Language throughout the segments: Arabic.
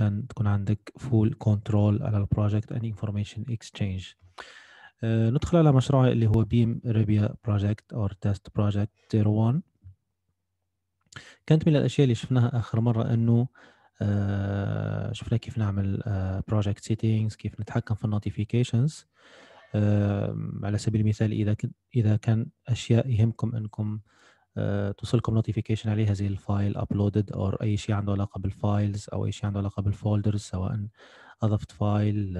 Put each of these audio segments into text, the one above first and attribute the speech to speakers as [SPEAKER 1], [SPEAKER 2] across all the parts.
[SPEAKER 1] عشان تكون عندك فول كنترول على البروجكت اند انفورميشن اكسشينج ندخل على مشروع اللي هو بيم ريبيا بروجكت او تيست بروجكت 01 كانت من الاشياء اللي شفناها اخر مره انه آه، شفنا كيف نعمل بروجكت آه، سيتينجز كيف نتحكم في النوتيفيكيشنز على سبيل المثال اذا اذا كان اشياء يهمكم انكم آه، توصلكم نوتيفيكيشن عليها زي الفايل ابلودد او اي شيء عنده علاقه بالفايلز او اي شيء عنده علاقه بالفولدرز سواء اضفت فايل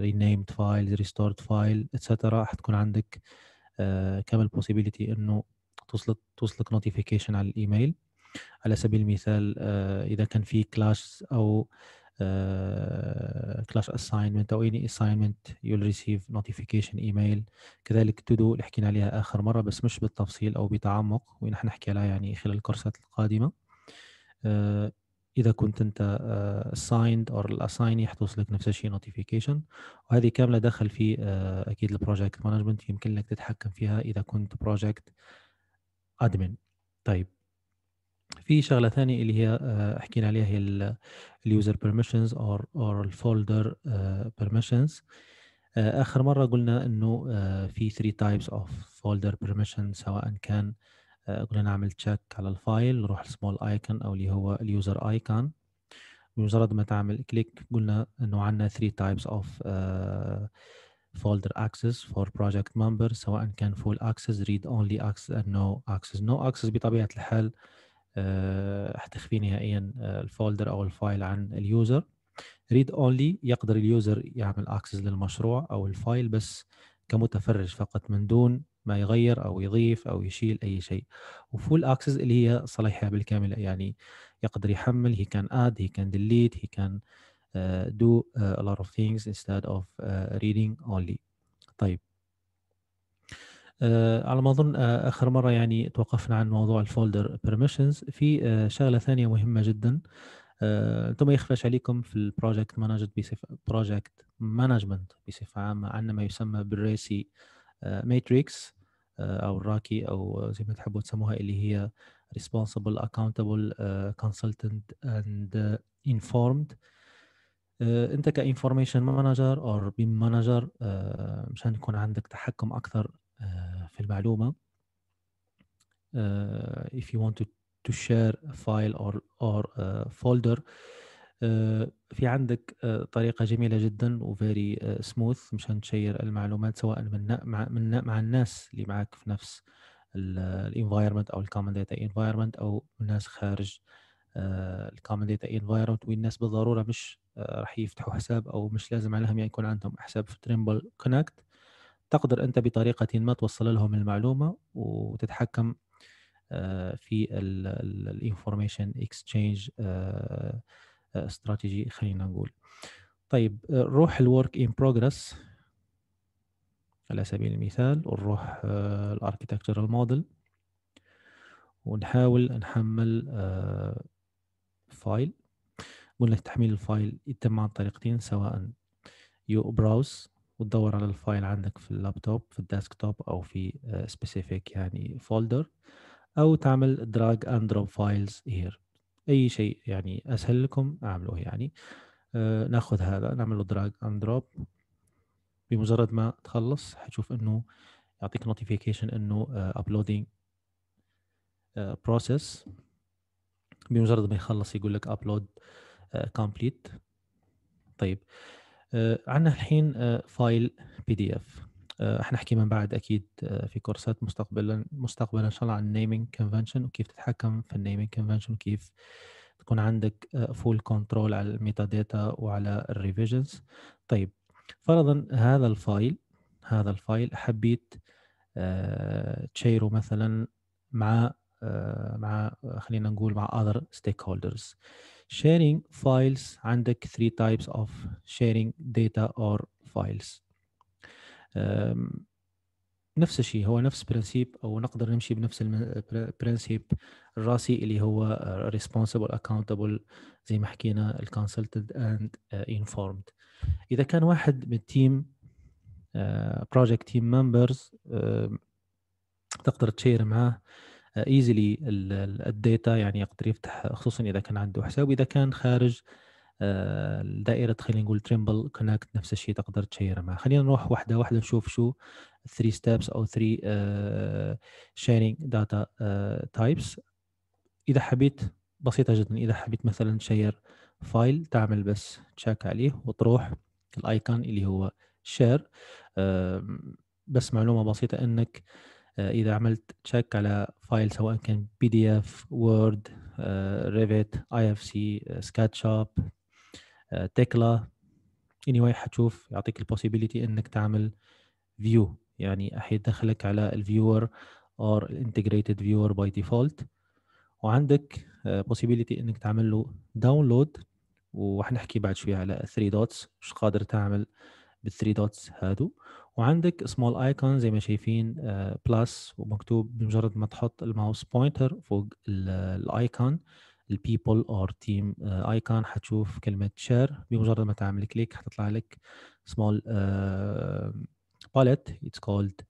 [SPEAKER 1] رينيمد فايل ريستورد فايل اتسترا حتكون عندك آه، كامل بوسيبيليتي انه توصلك توصلك نوتيفيكيشن على الايميل على سبيل المثال آه، اذا كان في كلاش او كلاش آه، اساينمنت او اني اساينمنت يو ريسيف نوتيفيكيشن ايميل كذلك تو دو اللي حكينا عليها اخر مره بس مش بالتفصيل او بتعمق ونحن نحكي عليها يعني خلال الكورسات القادمه uh, اذا كنت انت اسايند اور الاسايني حتوصلك نفس الشيء نوتيفيكيشن وهذه كامله دخل في uh, اكيد البروجكت مانجمنت يمكن لك تتحكم فيها اذا كنت بروجكت ادمن طيب في شغله ثانيه اللي هي آه، حكينا عليها هي اليوزر بيرميشنز اور اور الفولدر بيرميشنز اخر مره قلنا انه آه، في 3 تايبس اوف فولدر بيرميشن سواء كان آه، قلنا نعمل تشيك على الفايل نروح السمول ايكون او اللي هو اليوزر ايكون بمجرد ما تعمل كليك قلنا انه عندنا 3 تايبس اوف folder access for project ممبر سواء كان full access read only access and no access no access بطبيعه الحال uh, آه، هتخفي نهائيا آه، الفولدر او الفايل عن اليوزر ريد اونلي يقدر اليوزر يعمل اكسس للمشروع او الفايل بس كمتفرج فقط من دون ما يغير او يضيف او يشيل اي شيء وفول اكسس اللي هي صلاحيه بالكامل يعني يقدر يحمل he can add he can delete he can دو آه، do لوت a lot of things instead of reading only طيب آه، على ما اظن آه، اخر مره يعني توقفنا عن موضوع الفولدر بيرميشنز في آه، شغله ثانيه مهمه جدا انتم ما يخفاش عليكم في البروجكت مانجمنت بصفه بروجكت مانجمنت بصفه عامه عندنا ما يسمى بالريسي ماتريكس او الراكي او زي ما تحبوا تسموها اللي هي responsible accountable consultant and informed انت كانفورميشن مانجر او بيم مانجر مشان يكون عندك تحكم اكثر آه، في المعلومه آه، if you want to, to share a file or or a آه، folder في عندك طريقة جميلة جدا وفيري سموث مشان تشير المعلومات سواء من مع من مع الناس اللي معك في نفس الانفايرمنت او الكومن داتا انفايرمنت او الناس خارج الكومن داتا انفايرمنت والناس بالضروره مش راح يفتحوا حساب او مش لازم عليهم يكون عندهم حساب في تريمبل كونكت تقدر انت بطريقه ما توصل لهم المعلومه وتتحكم آه، في الانفورميشن اكسشينج استراتيجي خلينا نقول طيب نروح الورك ان بروجرس على سبيل المثال ونروح الاركيتكتشرال موديل ونحاول نحمل فايل آه، قلنا تحميل الفايل يتم عن طريقتين سواء يو براوز وتدور على الفايل عندك في اللابتوب في الديسكتوب او في سبيسيفيك آه، يعني فولدر او تعمل دراج اند دروب فايلز هير اي شيء يعني اسهل لكم اعملوه يعني آه، ناخذ هذا نعمله دراج اند دروب بمجرد ما تخلص حتشوف انه يعطيك نوتيفيكيشن انه ابلودينج آه، بروسيس بمجرد ما يخلص يقول لك ابلود كومبليت طيب آه، عندنا الحين آه، فايل بي دي اف نحكي من بعد اكيد آه، في كورسات مستقبلا مستقبلا ان شاء الله عن النيمينج كونفنشن وكيف تتحكم في النيمينج كونفنشن وكيف تكون عندك فول كنترول على الميتا داتا وعلى الريفيجنز طيب فرضا هذا الفايل هذا الفايل حبيت تشيره مثلا مع مع خلينا نقول مع other stakeholders sharing files عندك three types of sharing data or files نفس الشيء هو نفس برنسيب او نقدر نمشي بنفس البرنسيب الراسي اللي هو responsible accountable زي ما حكينا consulted and informed اذا كان واحد من التيم team members uh, تقدر تشير معاه ايزلي آه، الداتا يعني يقدر يفتح خصوصا اذا كان عنده حساب واذا كان خارج آه، دائره خلينا نقول تريمبل كونكت نفس الشيء تقدر تشيرها معه خلينا نروح واحده واحده نشوف شو 3 ستابس او 3 شيرينج داتا تايبس اذا حبيت بسيطه جدا اذا حبيت مثلا تشير فايل تعمل بس تشاك عليه وتروح الايكون اللي هو شير بس معلومه بسيطه انك آه، اذا عملت تشيك على فايل سواء كان بي دي اف وورد ريفيت اي اف سي سكاتش اب تكلا اني واي حتشوف يعطيك البوسيبيليتي انك تعمل فيو يعني حيدخلك على الفيور اور integrated فيور باي ديفولت وعندك بوسيبيليتي آه، انك تعمل له داونلود وحنحكي بعد شوية على 3 دوتس مش قادر تعمل بال 3 دوتس هادو وعندك سمول ايكون زي ما شايفين بلس آه، ومكتوب بمجرد ما تحط الماوس بوينتر فوق الايكون البيبل اور تيم ايكون حتشوف كلمه شير بمجرد ما تعمل كليك حتطلع لك سمول باليت اتس كولد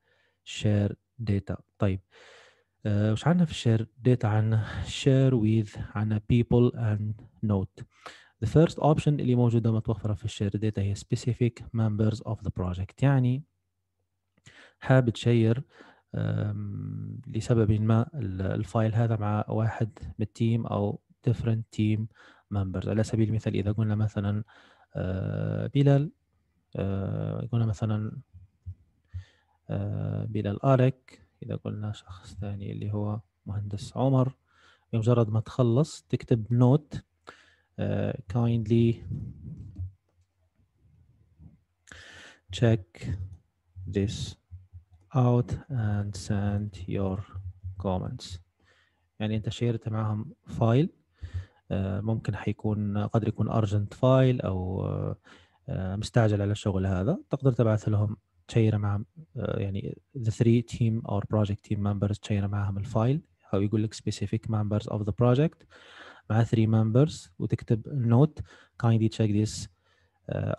[SPEAKER 1] شير داتا طيب uh, وش عندنا في الشير داتا عندنا شير with عندنا people and note The first option اللي موجودة متوفرة في الشير داتا هي specific members of the project يعني حاب تشير لسبب ما الفايل هذا مع واحد من التيم او different team members على سبيل المثال اذا قلنا مثلا آه، بلال آه، قلنا مثلا آه، بلال اريك اذا قلنا شخص ثاني اللي هو مهندس عمر بمجرد ما تخلص تكتب نوت kindly check this out and send your comments يعني انت شيرت معهم فايل آه، ممكن حيكون قد يكون ارجنت فايل او آه، مستعجل على الشغل هذا تقدر تبعث لهم تشير مع آه، يعني the three team or project team members تشير معهم الفايل او يقول لك specific members of the project مع three members وتكتب note kindly check this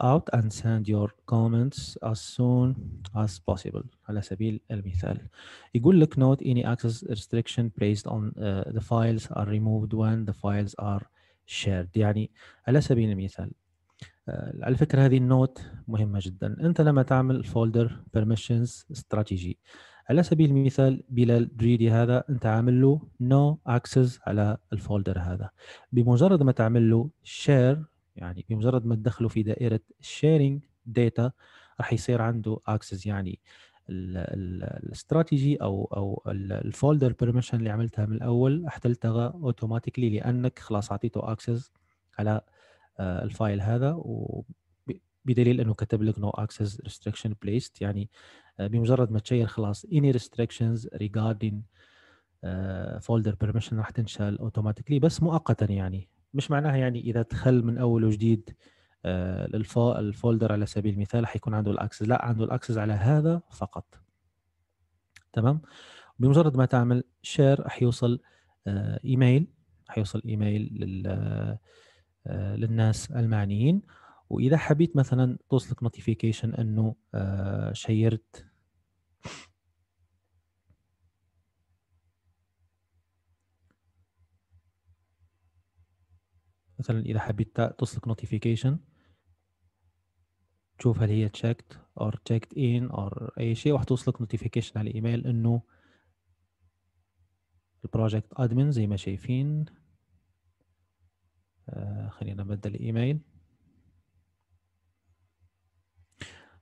[SPEAKER 1] out and send your comments as soon as possible على سبيل المثال يقول لك note any access restriction placed on uh, the files are removed when the files are shared يعني على سبيل المثال uh, على فكرة هذه النوت مهمة جدا أنت لما تعمل folder permissions strategy على سبيل المثال بلال دريدي هذا أنت عامل له no access على الفولدر هذا بمجرد ما تعمل له share يعني بمجرد ما تدخله في دائره الشيرنج داتا راح يصير عنده اكسس يعني الاستراتيجي او او الفولدر بيرميشن اللي عملتها من الاول تلتغى اوتوماتيكلي لانك خلاص اعطيته اكسس على آه، الفايل هذا بدليل انه كتب لك نو اكسس ريستريكشن بليست يعني آه، بمجرد ما تشير خلاص اني ريستريكشنز ريجاردين فولدر بيرميشن راح تنشال اوتوماتيكلي بس مؤقتا يعني مش معناها يعني اذا دخل من اول وجديد آه، الفولدر على سبيل المثال حيكون عنده الاكسس لا عنده الاكسس على هذا فقط تمام بمجرد ما تعمل شير حيوصل آه، ايميل حيوصل ايميل لل آه، للناس المعنيين واذا حبيت مثلا توصلك نوتيفيكيشن انه شيرت مثلا إذا حبيت تسلك نوتيفيكيشن تشوف هل هي تشيكت أو تشيكت إن أو أي شيء راح توصلك نوتيفيكيشن على الإيميل إنه البروجكت أدمن زي ما شايفين آه، خلينا نبدل الإيميل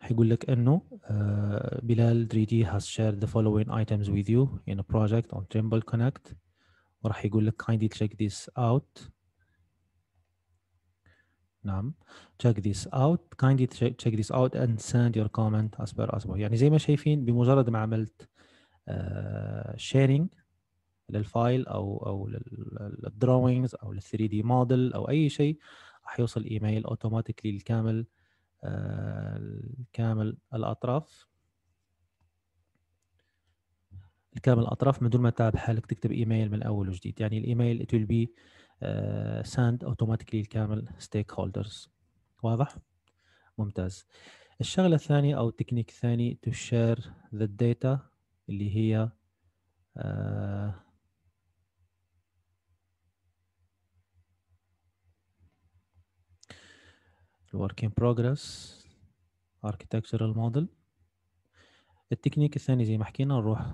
[SPEAKER 1] حيقول لك انه آه، بلال 3D has shared the following items with you in a project on Trimble Connect وراح يقول لك kindly check this out نعم check this out kindly check this out and send your comment as per as well يعني زي ما شايفين بمجرد ما عملت آه، sharing للفايل او او للدراونجز او لل 3 دي موديل او اي شيء راح يوصل ايميل اوتوماتيكلي لكامل آه، كامل الاطراف لكامل الاطراف من دون ما تتعب حالك تكتب ايميل من اول وجديد يعني الايميل it will be ساند اوتوماتيكلي الكامل ستيك هولدرز واضح ممتاز الشغله الثانيه او التكنيك الثاني تو شير ذا داتا اللي هي uh, الورك ان بروجرس architectural model التكنيك الثاني زي ما حكينا نروح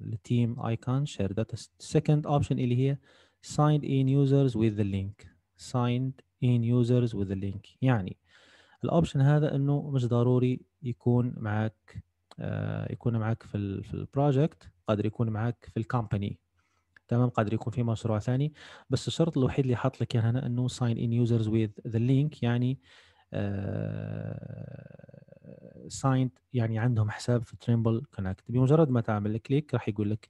[SPEAKER 1] للتيم ايكون شير داتا سكند اوبشن اللي هي signed in users with the link signed in users with the link يعني الاوبشن هذا انه مش ضروري يكون معك آه يكون معك في الـ في البروجكت قادر يكون معك في الكومباني تمام قادر يكون في مشروع ثاني بس الشرط الوحيد اللي حاط لك هنا انه sign in users with the link يعني آه، signed يعني عندهم حساب في تريمبل كونكت بمجرد ما تعمل كليك راح يقول لك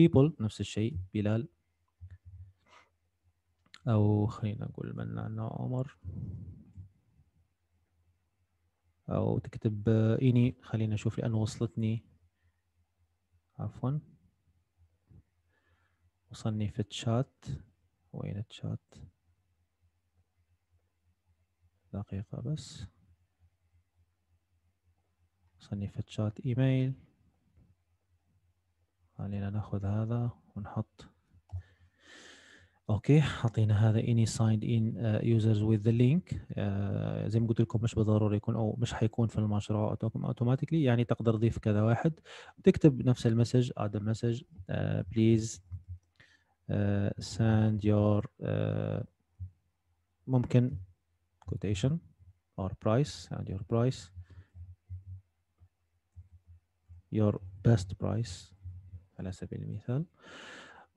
[SPEAKER 1] people نفس الشيء بلال أو خلينا نقول منان عمر أو تكتب إني خلينا نشوف لان وصلتني عفوا وصلني في الشات وين التشات دقيقة بس وصلني في الشات إيميل خلينا ناخذ هذا ونحط اوكي حطينا هذا اني سايند ان يوزرز وذ ذا لينك زي ما قلت لكم مش بالضروره يكون او مش حيكون في المشروع اوتوماتيكلي يعني تقدر تضيف كذا واحد تكتب نفس المسج اد مسج بليز ساند يور ممكن quotation or price and your price your best price على سبيل المثال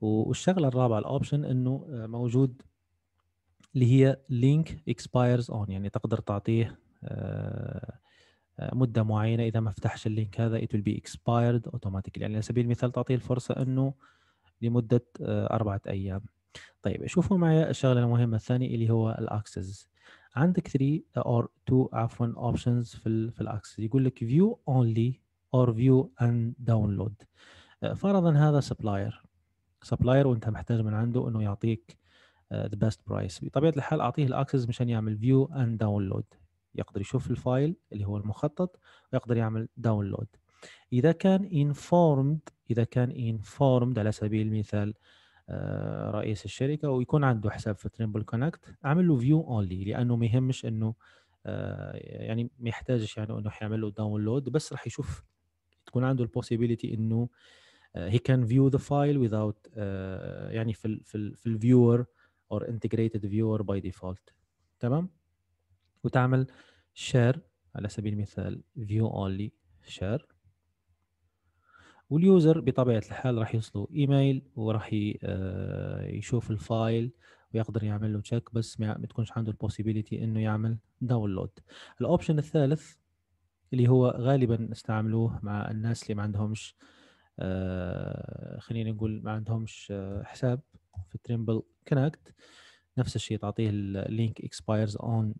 [SPEAKER 1] والشغله الرابعه الاوبشن انه آه، موجود اللي هي لينك اكسبايرز اون يعني تقدر تعطيه آه، آه، مده معينه اذا ما فتحش اللينك هذا it will be expired automatically يعني على سبيل المثال تعطيه الفرصه انه لمده اربعه ايام طيب شوفوا معي الشغله المهمه الثانيه اللي هو الاكسس عندك 3 or 2 عفوا options في الـ في الاكسس يقول لك view only or view and download فرضا هذا سبلاير سبلاير وانت محتاج من عنده انه يعطيك ذا بيست برايس بطبيعه الحال اعطيه الاكسس مشان يعمل فيو اند داونلود يقدر يشوف الفايل اللي هو المخطط ويقدر يعمل داونلود اذا كان انفورمد اذا كان انفورمد على سبيل المثال آه، رئيس الشركه ويكون عنده حساب في تريمبل كونكت اعمل له فيو اونلي لانه ما يهمش انه آه، يعني ما يحتاجش يعني انه يعمل له داونلود بس راح يشوف تكون عنده البوسيبيليتي انه آه، he can view the file without آه، يعني في الـ في الـ في الفيور or integrated viewer by default تمام وتعمل شير على سبيل المثال view only share واليوزر بطبيعه الحال راح يوصله ايميل وراح آه، يشوف الفايل ويقدر يعمل له تشيك بس ما تكونش عنده البوسيبيليتي انه يعمل داونلود الاوبشن الثالث اللي هو غالبا استعملوه مع الناس اللي ما عندهمش آه، خلينا نقول ما عندهمش آه، حساب في تريمبل كونكت نفس الشيء تعطيه اللينك اكسبايرز اون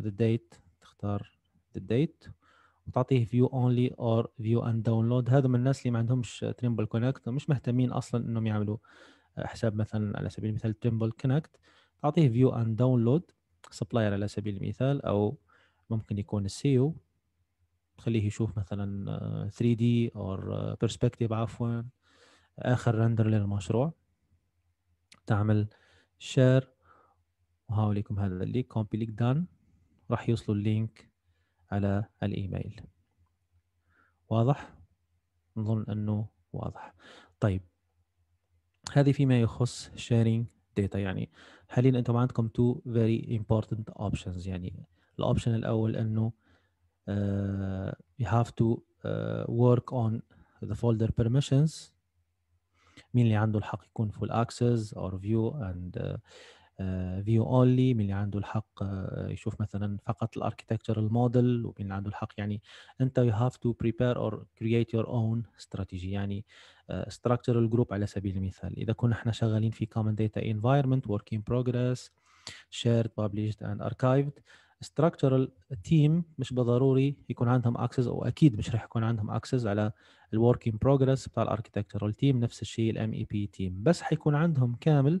[SPEAKER 1] ذا ديت تختار ذا ديت وتعطيه فيو اونلي اور فيو اند داونلود هذا من الناس اللي ما عندهمش تريمبل كونكت مش مهتمين اصلا انهم يعملوا آه، حساب مثلا على سبيل المثال تريمبل كونكت تعطيه فيو اند داونلود سبلاير على سبيل المثال او ممكن يكون السيو تخليه يشوف مثلا 3 دي او بيرسبكتيف عفوا اخر رندر للمشروع تعمل شير وهاو لكم هذا الليك كومبي ليك دان راح يوصلوا اللينك على الايميل واضح نظن انه واضح طيب هذه فيما يخص شيرين داتا يعني حاليا انتم عندكم two very important options يعني الاوبشن الاول انه uh, you have to uh, work on the folder permissions مين اللي عنده الحق يكون full access or view and uh, uh, view only مين اللي عنده الحق uh, يشوف مثلا فقط الاركيتكتشرال موديل ومين اللي عنده الحق يعني انت you have to prepare or create your own strategy يعني structural group على سبيل المثال اذا كنا احنا شغالين في common data environment work in progress shared published and archived structural team مش بضروري يكون عندهم اكسس او اكيد مش راح يكون عندهم اكسس على الورك ان progress بتاع architectural تيم نفس الشيء الام اي بي تيم بس حيكون عندهم كامل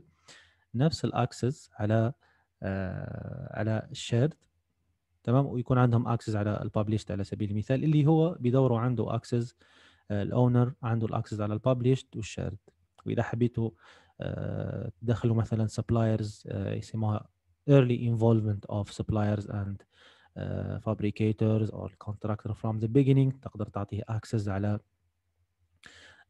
[SPEAKER 1] نفس الاكسس على آه على الشيرد تمام ويكون عندهم اكسس على published على سبيل المثال اللي هو بيدوروا عنده اكسس آه، الاونر عنده الاكسس على الببلشد والشيرد واذا حبيتوا آه تدخلوا مثلا سبلايرز آه يسموها early involvement of suppliers and uh, fabricators or contractor from the beginning تقدر تعطيه access على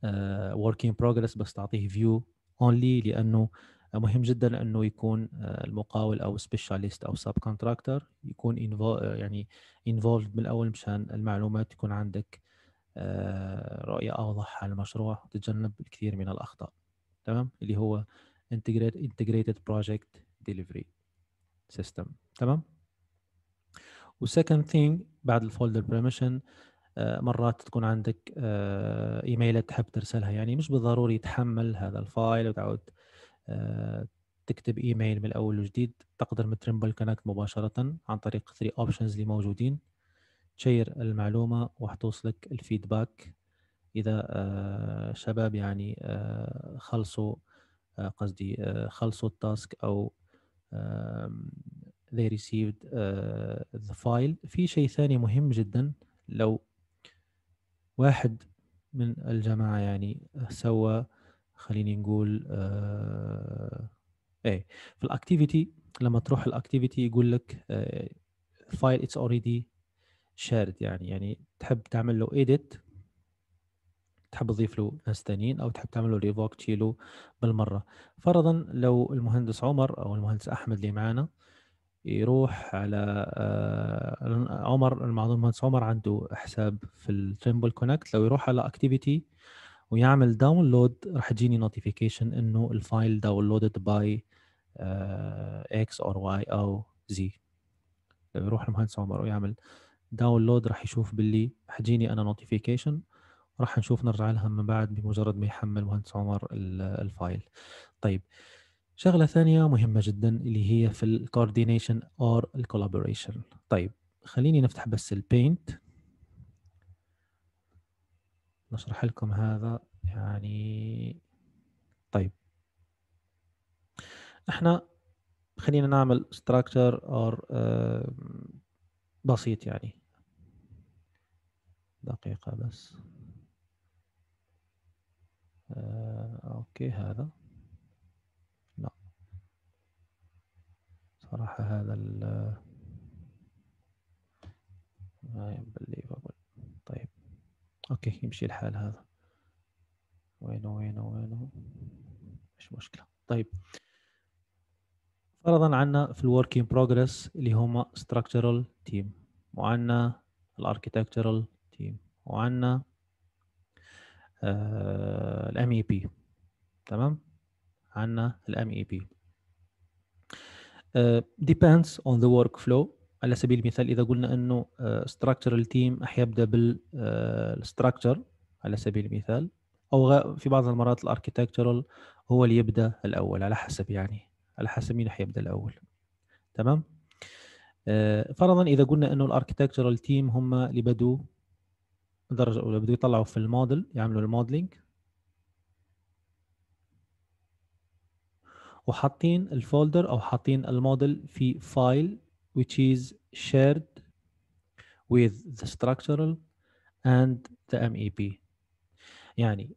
[SPEAKER 1] uh, work in progress بس تعطيه view only لأنه مهم جدا انه يكون uh, المقاول او سبيشاليست او سب كونتراكتر يكون involved uh, يعني involved من الاول مشان المعلومات تكون عندك uh, رؤيه اوضح على المشروع وتتجنب الكثير من الاخطاء تمام اللي هو integrated project delivery system تمام وسكند ثينج بعد الفولدر بريميشن آه، مرات تكون عندك ايميلات آه، تحب ترسلها يعني مش بالضروري يتحمل هذا الفايل وتعود آه، تكتب ايميل من الاول وجديد تقدر من ترمبل كونكت مباشره عن طريق 3 اوبشنز اللي موجودين تشير المعلومه وحتوصلك الفيدباك اذا شباب يعني خلصوا قصدي خلصوا التاسك او they received آه، the file في شيء ثاني مهم جدا لو واحد من الجماعة يعني سوى خليني نقول آه، ايه في الاكتيفيتي لما تروح الاكتيفيتي يقول لك آه، file it's already shared يعني يعني تحب تعمل له edit تحب تضيف له ناس ثانيين او تحب تعمل له ريفوك تشيله بالمره فرضا لو المهندس عمر او المهندس احمد اللي معانا يروح على آه، عمر المعظم المهندس عمر عنده حساب في التريمبل كونكت لو يروح على اكتيفيتي ويعمل داونلود راح تجيني نوتيفيكيشن انه الفايل داونلودد باي اكس اور واي او زي لو يروح المهندس عمر ويعمل داونلود راح يشوف باللي حجيني انا نوتيفيكيشن راح نشوف نرجع لها من بعد بمجرد ما يحمل مهندس عمر الفايل طيب شغلة ثانية مهمة جدا اللي هي في الكوردينيشن اور الكولابوريشن طيب خليني نفتح بس البينت نشرح لكم هذا يعني طيب احنا خلينا نعمل structure or بسيط يعني دقيقة بس آه، اوكي هذا لا صراحة هذا ال ما ينبلي طيب اوكي يمشي الحال هذا وينه وينه وينه مش مشكلة طيب فرضا عنا في الورك ان بروجرس اللي هما structural team وعنا الاركتكتشرال team وعنا آه، الام اي بي تمام عندنا الام اي بي آه، depends on the workflow على سبيل المثال اذا قلنا انه آه، structural team راح يبدا بالستراكشر على سبيل المثال او في بعض المرات الاركيتكتشرال هو اللي يبدا الاول على حسب يعني على حسب مين راح يبدا الاول تمام فرضا اذا قلنا انه الاركيتكتشرال تيم هم اللي بدوا درجه اولى بده يطلعوا في الموديل يعملوا الموديلنج وحاطين الفولدر او حاطين الموديل في فايل which is shared with the structural and the MEP يعني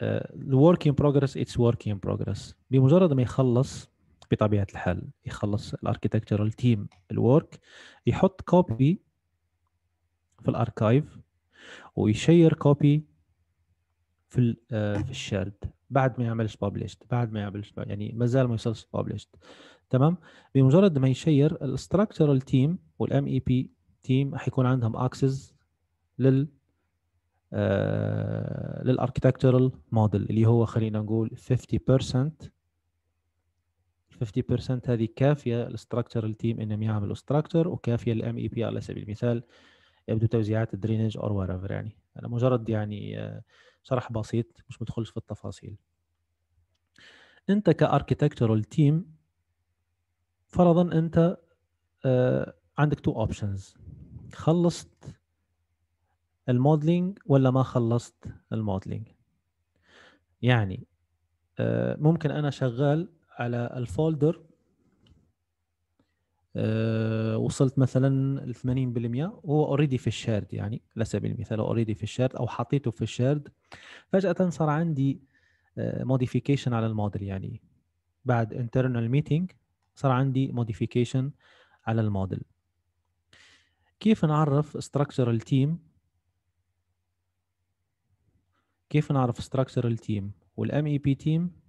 [SPEAKER 1] آه، work in progress it's work in progress بمجرد ما يخلص بطبيعه الحال يخلص team تيم الورك يحط كوبي في الاركايف ويشير كوبي في آه، في الشارد بعد ما يعملش ببلشت بعد ما يعملش يعني ما زال ما يوصلش ببلشت تمام بمجرد ما يشير الاستراكشرال تيم والام اي بي تيم حيكون عندهم اكسس لل آه، للاركتكتشرال موديل اللي هو خلينا نقول 50% 50% هذه كافيه للستراكشرال تيم انهم يعملوا ستراكشر وكافيه للام اي بي على سبيل المثال يبدو توزيعات الدرينج او وراء يعني انا مجرد يعني آه، شرح بسيط مش مدخلش في التفاصيل انت كاركتكتشرال تيم فرضا انت آه، عندك تو اوبشنز خلصت الموديلنج ولا ما خلصت الموديلنج يعني آه، ممكن انا شغال على الفولدر آه، وصلت مثلا ل 80% وهو اوريدي في الشارد يعني على سبيل المثال اوريدي في الشارد او حطيته في الشارد فجاه صار عندي موديفيكيشن آه، على الموديل يعني بعد internal meeting صار عندي modification على الموديل كيف نعرف structure التيم كيف نعرف structure التيم والام اي بي تيم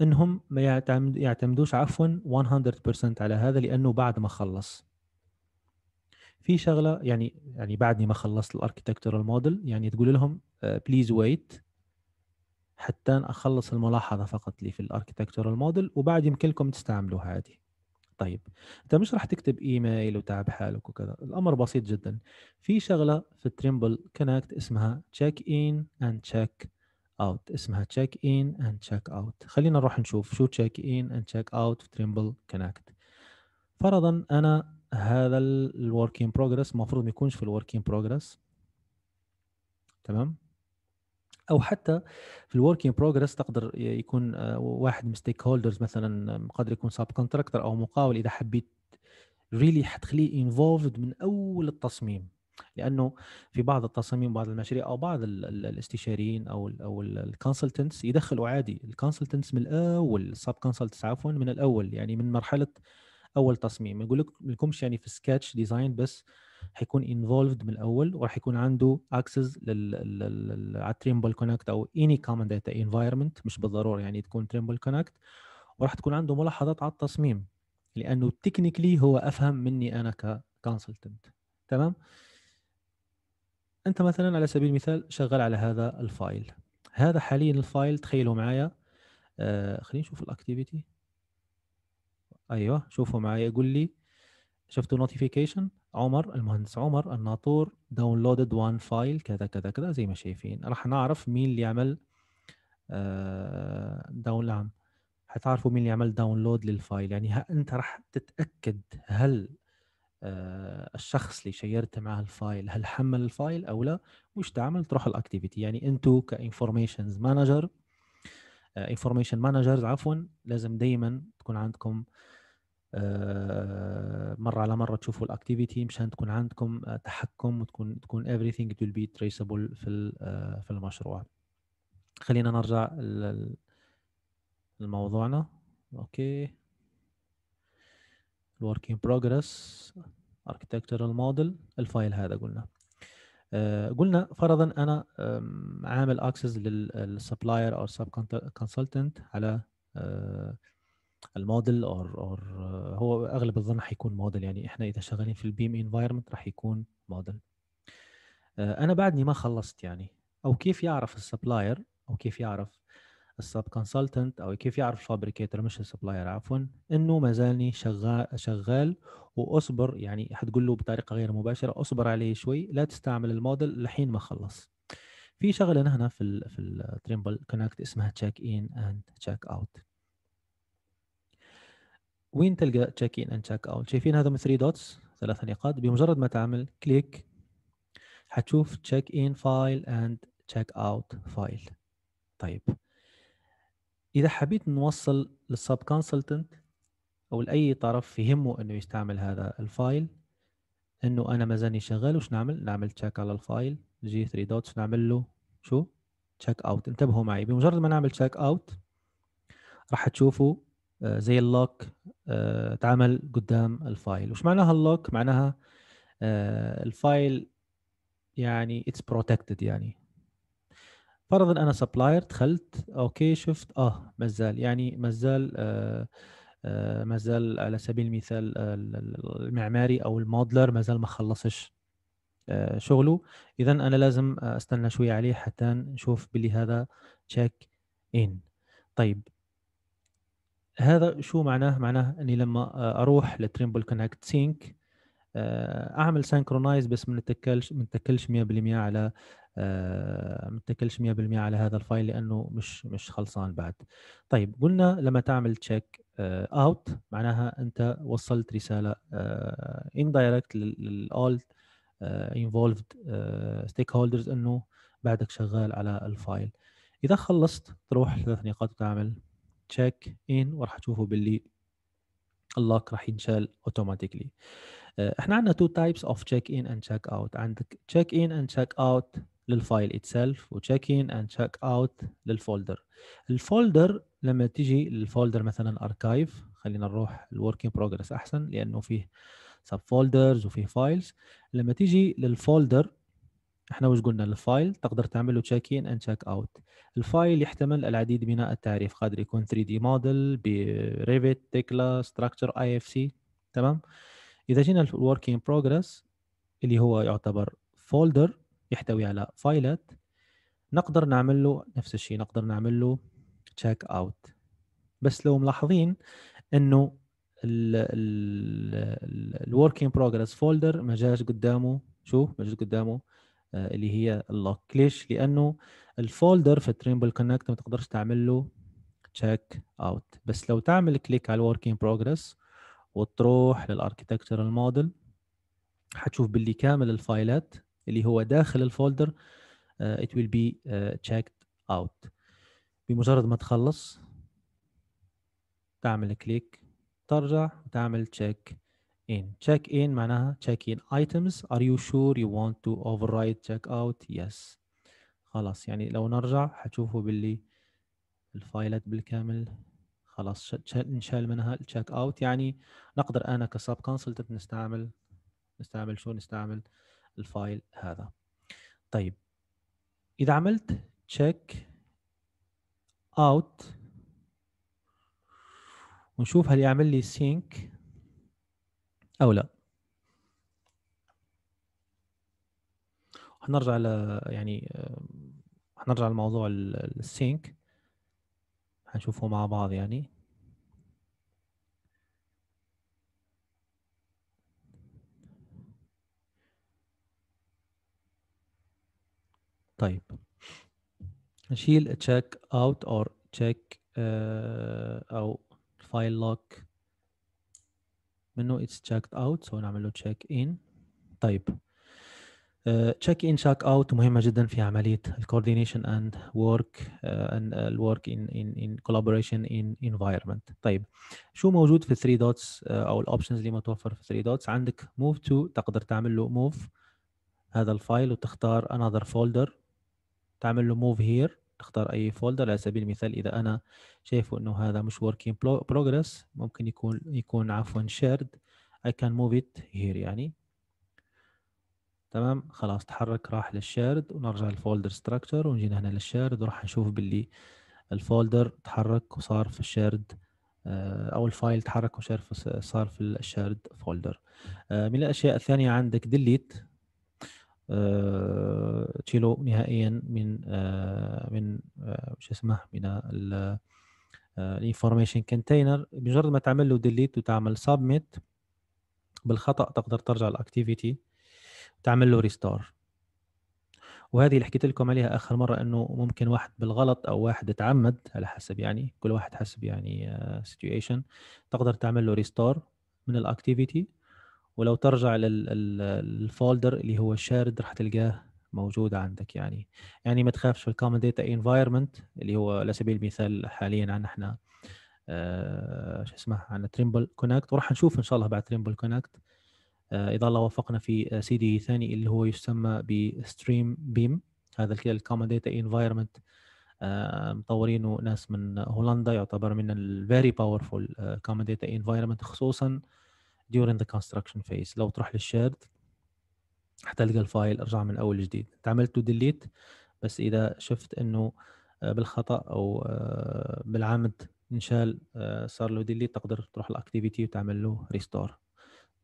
[SPEAKER 1] انهم ما يعتمد يعتمدوش عفوا 100% على هذا لانه بعد ما خلص في شغله يعني يعني بعدني ما خلصت الاركتكتشرال موديل يعني تقول لهم بليز آه، ويت حتى اخلص الملاحظه فقط لي في الاركتكتشرال موديل وبعد يمكن لكم تستعملوها عادي طيب انت مش راح تكتب ايميل وتعب حالك وكذا الامر بسيط جدا في شغله في التريمبل كونكت اسمها تشيك ان اند تشيك اوت اسمها تشيك ان اند تشيك اوت خلينا نروح نشوف شو تشيك ان اند تشيك اوت في تريمبل كونكت فرضا انا هذا الورك ان بروجرس المفروض ما يكونش في الورك ان بروجرس تمام او حتى في الورك ان بروجرس تقدر يكون آه، واحد من ستيك هولدرز مثلا قدر يكون ساب كونتراكتور او مقاول اذا حبيت ريلي really حتخليه انفولفد من اول التصميم لانه في بعض التصاميم بعض المشاريع او بعض الاستشاريين او الـ او الكونسلتنتس يدخلوا عادي الكونسلتنتس من الاول سب كونسلتنتس عفوا من الاول يعني من مرحله اول تصميم ما لكم يعني في سكتش ديزاين بس حيكون انفولفد من الاول وراح يكون عنده اكسس على تريمبل كونكت او اني كومن داتا انفايرمنت مش بالضروره يعني تكون تريمبل كونكت وراح تكون عنده ملاحظات على التصميم لانه تكنيكلي هو افهم مني انا ككونسلتنت تمام انت مثلا على سبيل المثال شغال على هذا الفايل هذا حاليا الفايل تخيلوا معايا آه خلينا نشوف الاكتيفيتي ايوه شوفوا معايا يقول لي شفتوا نوتيفيكيشن عمر المهندس عمر الناطور داونلودد وان فايل كذا كذا كذا زي ما شايفين راح نعرف مين اللي عمل آه داون نعم. حتعرفوا مين اللي عمل داونلود للفايل يعني انت راح تتاكد هل آه، الشخص اللي شيرت معاه الفايل هل حمل الفايل او لا وش تعمل تروح الاكتيفيتي يعني انتو كانفورميشنز مانجر انفورميشن مانجرز عفوا لازم دائما تكون عندكم آه، مره على مره تشوفوا الاكتيفيتي مشان تكون عندكم آه، تحكم وتكون تكون everything will be traceable في في المشروع خلينا نرجع لموضوعنا اوكي الورك ان بروجرس اركتكتشرال موديل الفايل هذا قلنا آه، قلنا فرضا انا عامل اكسس للسبلاير او سب كونسلتنت على آه، الموديل اور اور آه، هو اغلب الظن حيكون موديل يعني احنا اذا شغالين في البيم انفايرمنت راح يكون موديل انا بعدني ما خلصت يعني او كيف يعرف السبلاير او كيف يعرف السب كونسلتنت او كيف يعرف الفابريكيتر مش السبلاير عفوا انه ما زالني شغال شغال واصبر يعني حتقول له بطريقه غير مباشره اصبر عليه شوي لا تستعمل الموديل لحين ما خلص في شغله هنا في الـ في التريمبل كونكت اسمها تشيك ان اند تشيك اوت وين تلقى تشيك ان اند تشيك اوت شايفين هذا 3 دوتس ثلاث نقاط بمجرد ما تعمل كليك حتشوف تشيك ان فايل اند تشيك اوت فايل طيب اذا حبيت نوصل للسب كونسلتنت او لاي طرف يهمه انه يستعمل هذا الفايل انه انا مازالني شغال وش نعمل؟ نعمل تشيك على الفايل جي 3 دوتس نعمل له شو؟ تشيك اوت انتبهوا معي بمجرد ما نعمل تشيك اوت راح تشوفوا آه، زي اللوك اتعمل آه، قدام الفايل وش معناها اللوك معناها آه، الفايل يعني اتس بروتكتد يعني فرضا انا سبلاير دخلت اوكي شفت اه مازال يعني مازال آه, آه، مازال على سبيل المثال آه، المعماري او المودلر مازال ما خلصش آه، شغله اذا انا لازم استنى شويه عليه حتى نشوف بلي هذا تشيك ان طيب هذا شو معناه معناه اني لما اروح لتريمبل كونكت سينك اعمل سانكرونايز بس ما نتكلش ما نتكلش 100% على آه، ما اتكلش 100% على هذا الفايل لانه مش مش خلصان بعد طيب قلنا لما تعمل تشيك اوت آه، معناها انت وصلت رساله اندايركت للاول انفولفد ستيك هولدرز انه بعدك شغال على الفايل اذا خلصت تروح ثلاث نقاط وتعمل تشيك ان وراح تشوفوا باللي اللوك راح ينشال اوتوماتيكلي آه، احنا عندنا تو تايبس اوف تشيك ان اند تشيك اوت عندك تشيك ان اند تشيك اوت للفايل itself وتشيك ان اند تشيك اوت للفولدر الفولدر لما تيجي للفولدر مثلا اركايف خلينا نروح الوركينج بروجرس احسن لانه فيه سب فولدرز وفيه فايلز لما تيجي للفولدر احنا وش قلنا الفايل تقدر تعمل له تشيك ان اند تشيك اوت الفايل يحتمل العديد من التعريف قادر يكون 3 دي موديل بريفت تكلا ستراكشر اي اف سي تمام اذا جينا الوركينج بروجرس اللي هو يعتبر فولدر يحتوي على فايلات نقدر نعمل له نفس الشيء نقدر نعمل له تشيك اوت بس لو ملاحظين انه الوركينج بروجرس فولدر ما جاش قدامه شو ما جاش قدامه آه اللي هي اللوك ليش لانه الفولدر في تريمبل كونكت ما تقدرش تعمل له تشيك اوت بس لو تعمل كليك على الوركينج بروجرس وتروح للاركيتكتشرال موديل حتشوف باللي كامل الفايلات اللي هو داخل الفولدر آه، it will be آه، checked out بمجرد ما تخلص تعمل كليك ترجع وتعمل check in check in معناها check in items are you sure you want to override check out yes خلاص يعني لو نرجع حتشوفوا باللي الفايلات بالكامل خلاص نشال منها التشيك اوت يعني نقدر انا كسب كونسلتنت نستعمل نستعمل شو نستعمل الفايل هذا طيب اذا عملت check out ونشوف هل يعمل لي sync او لا هنرجع ل يعني هنرجع لموضوع السينك هنشوفه مع بعض يعني طيب نشيل check out or check uh, أو file lock منه it's checked out so نعمل له check in طيب check in check out مهمه جدا في عمليه coordination and work and work in in in collaboration in environment طيب شو موجود في 3 dots uh, او الاوبشنز اللي متوفر في 3 dots عندك move to تقدر تعمل له move هذا الفايل وتختار another folder تعمل له موف هير تختار اي فولدر على سبيل المثال اذا انا شايفه انه هذا مش work بروجرس progress ممكن يكون يكون عفوا shared I can move it here يعني تمام خلاص تحرك راح للشارد ونرجع للفولدر ستراكشر ونجينا هنا للشارد وراح نشوف باللي الفولدر تحرك وصار في الشارد آه، او الفايل تحرك وصار في الشارد آه، فولدر من الاشياء الثانيه عندك ديليت آه، تشيلو نهائيا من آه، من آه، شو اسمه من الانفورميشن كونتينر بمجرد ما تعمل له ديليت وتعمل سبميت بالخطا تقدر ترجع الاكتيفيتي وتعمل له ريستور وهذه اللي حكيت لكم عليها اخر مره انه ممكن واحد بالغلط او واحد تعمد على حسب يعني كل واحد حسب يعني سيتويشن تقدر تعمل له ريستور من الاكتيفيتي ولو ترجع للفولدر اللي هو الشارد راح تلقاه موجود عندك يعني يعني ما تخافش في الكومن داتا انفايرمنت اللي هو على سبيل المثال حاليا عندنا احنا آه، شو اسمه عندنا تريمبل كونكت وراح نشوف ان شاء الله بعد تريمبل كونكت آه، اذا الله وفقنا في سي دي ثاني اللي هو يسمى بستريم بيم هذا الكومن داتا انفايرمنت مطورينه ناس من هولندا يعتبر من الفيري باورفول كومن داتا انفايرمنت خصوصا during the construction phase لو تروح للشيرد حتلقى الفايل ارجع من اول جديد انت عملت ديليت بس اذا شفت انه آه، بالخطا او آه، بالعمد انشال آه، صار له ديليت تقدر تروح الاكتيفيتي وتعمل له ريستور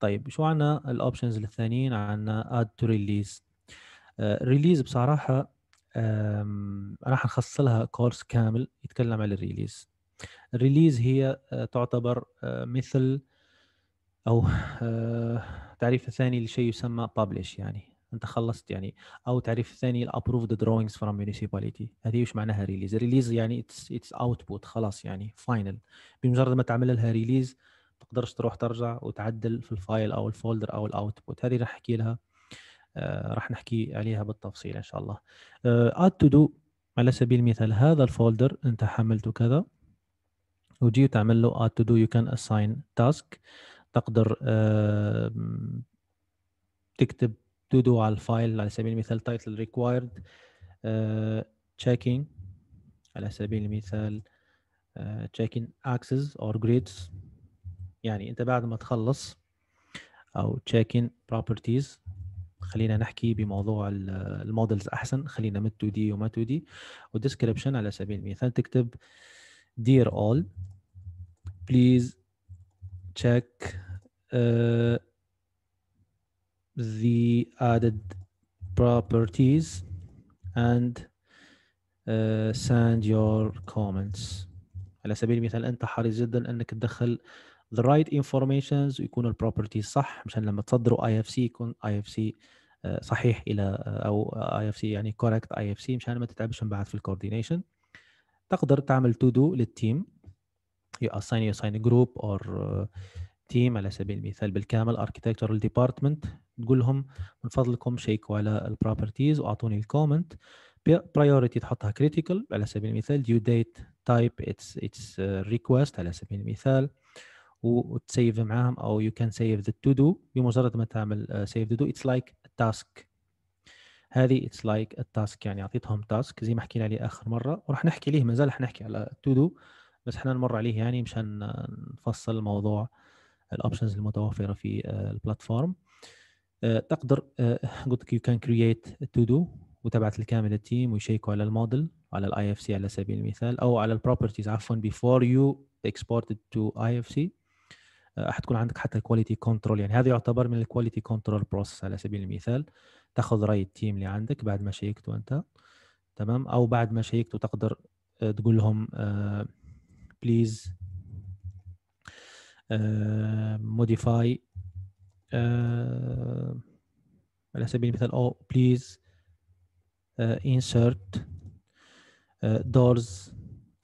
[SPEAKER 1] طيب شو عندنا الاوبشنز الثانيين عندنا اد تو ريليز الريليز بصراحه راح نخصص لها كورس كامل يتكلم على الريليز الريليز هي تعتبر مثل او آه، تعريف ثاني لشيء يسمى publish يعني انت خلصت يعني او تعريف ثاني approved drawings from municipality هذه وش معناها ريليز ريليز يعني اتس اتس اوتبوت خلاص يعني فاينل بمجرد ما تعمل لها ريليز تقدرش تروح ترجع وتعدل في الفايل او الفولدر او الاوتبوت هذه راح احكي لها آه، راح نحكي عليها بالتفصيل ان شاء الله اد تو دو على سبيل المثال هذا الفولدر انت حملته كذا وجيت تعمل له اد تو دو يو كان اساين تاسك تقدر تكتب تو دو على الفايل على سبيل المثال تايتل ريكوايرد تشيكينج على سبيل المثال تشيكينج اكسس اور جريدز يعني انت بعد ما تخلص او تشيكينج بروبرتيز خلينا نحكي بموضوع المودلز احسن خلينا من 2 دي وما 2 دي والديسكربشن على سبيل المثال تكتب dear all please check آه، the added properties and uh, send your comments على سبيل المثال انت حريص جدا انك تدخل the right informations ويكون properties صح مشان لما تصدروا اي اف سي يكون اي اف سي صحيح الى آه، او اي اف سي يعني كوركت اي اف سي مشان ما تتعبش من بعد في الكوردينيشن تقدر تعمل تو دو للتيم you assign you assign a group or uh, تيم على سبيل المثال بالكامل architectural ديبارتمنت تقول لهم من فضلكم شيكوا على البروبرتيز واعطوني الكومنت برايورتي تحطها كريتيكال على سبيل المثال ديو ديت تايب اتس اتس ريكوست على سبيل المثال وتسيف معاهم او يو كان سيف ذا تو دو بمجرد ما تعمل سيف ذا دو اتس لايك تاسك هذه اتس لايك تاسك يعني اعطيتهم تاسك زي ما حكينا عليه اخر مره وراح نحكي عليه مازال راح نحكي على تو دو بس احنا نمر عليه يعني مشان نفصل الموضوع الاوبشنز المتوفره في آه، البلاتفورم آه، تقدر آه، قلت لك يو كان كرييت تو دو وتبعت الكامل التيم ويشيكوا على الموديل على الاي اف سي على سبيل المثال او على البروبرتيز عفوا بيفور يو اكسبورتد تو اي اف سي حتكون عندك حتى الكواليتي كنترول يعني هذا يعتبر من الكواليتي كنترول بروسس على سبيل المثال تاخذ راي التيم اللي عندك بعد ما شيكته انت تمام او بعد ما شيكته تقدر تقول لهم بليز موديفاي آه، آه، على سبيل المثال oh او آه، بليز insert doors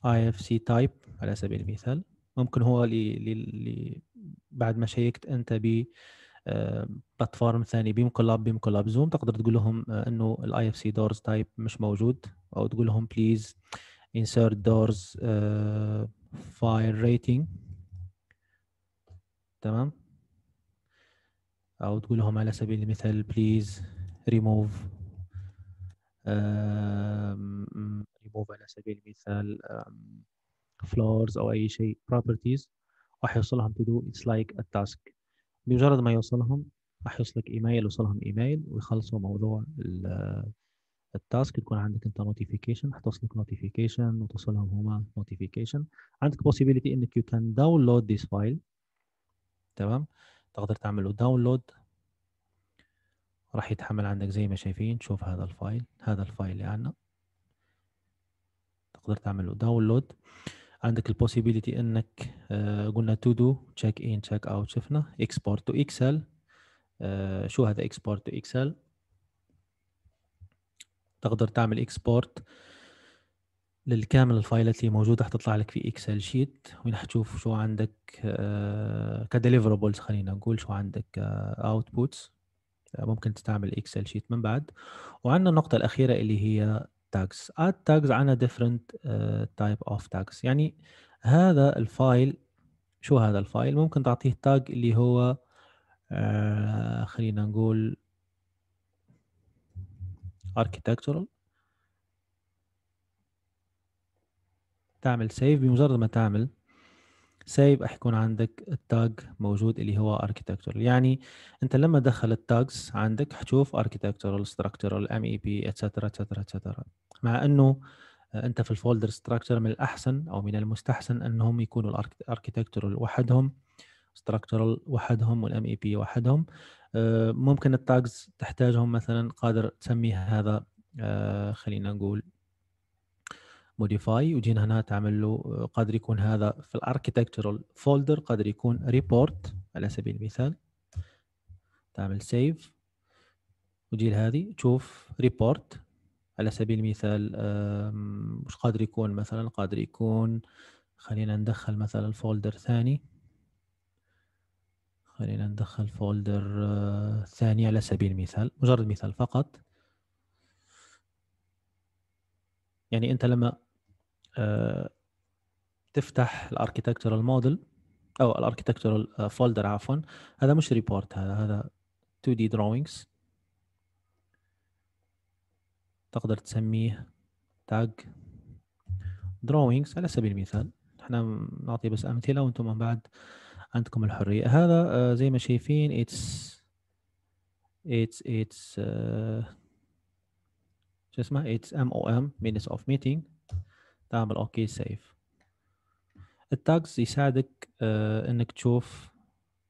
[SPEAKER 1] IFC type على سبيل المثال ممكن هو لي لي بعد ما شيكت انت ب بلاتفورم ثاني بيم كولاب بيم كولاب زوم تقدر تقول لهم انه الاي اف سي دورز تايب مش موجود او تقول لهم بليز insert doors فاير ريتنج rating تمام او تقول لهم على سبيل المثال بليز ريموف ريموف على سبيل المثال فلورز او اي شيء بروبرتيز راح يوصلهم تو دو اتس لايك التاسك بمجرد ما يوصلهم راح يوصلك ايميل يوصلهم ايميل ويخلصوا موضوع التاسك آه، تكون عندك انت نوتيفيكيشن حتوصلك نوتيفيكيشن وتوصلهم هما نوتيفيكيشن عندك possibility انك you can download this file تمام تقدر تعمله داونلود راح يتحمل عندك زي ما شايفين شوف هذا الفايل هذا الفايل اللي عندنا تقدر تعمله داونلود عندك البوسيبيليتي انك آه، قلنا تو دو تشيك ان تشيك اوت شفنا اكسبورت تو اكسل شو هذا اكسبورت تو اكسل تقدر تعمل اكسبورت للكامل الفايلات اللي موجوده حتطلع لك في اكسل شيت وين حتشوف شو عندك آه، كديليفربلز خلينا نقول شو عندك اوتبوتس آه، آه، ممكن تستعمل اكسل شيت من بعد وعندنا النقطه الاخيره اللي هي تاجز اد تاجز عندنا ديفرنت تايب اوف تاجز يعني هذا الفايل شو هذا الفايل ممكن تعطيه تاج اللي هو خلينا نقول architectural تعمل سيف بمجرد ما تعمل سيف رح يكون عندك التاج موجود اللي هو architectural يعني انت لما دخل التاجز عندك حتشوف ام اي بي اتسترا اتسترا اتسترا مع انه انت في الفولدر ستراكشر من الاحسن او من المستحسن انهم يكونوا architectural وحدهم structural وحدهم والام اي بي e وحدهم آه، ممكن التاجز تحتاجهم مثلا قادر تسمي هذا آه، خلينا نقول موديفاي وجينا هنا تعمل له قادر يكون هذا في الاركيتكتشرال فولدر قادر يكون ريبورت على سبيل المثال تعمل سيف وجي هذه تشوف ريبورت على سبيل المثال مش قادر يكون مثلا قادر يكون خلينا ندخل مثلا فولدر ثاني خلينا ندخل فولدر آه، ثاني على سبيل المثال مجرد مثال فقط يعني انت لما آه، تفتح الاركيتكتشرال موديل او الاركيتكتشرال آه، فولدر عفوا هذا مش ريبورت هذا هذا 2 دي drawings تقدر تسميه تاج drawings على سبيل المثال احنا نعطي بس امثله وانتم من بعد عندكم الحريه هذا آه، زي ما شايفين اتس اتس اتس شو اسمه اتس ام او ام minutes اوف meeting تعمل اوكي سيف التاجز يساعدك آه انك تشوف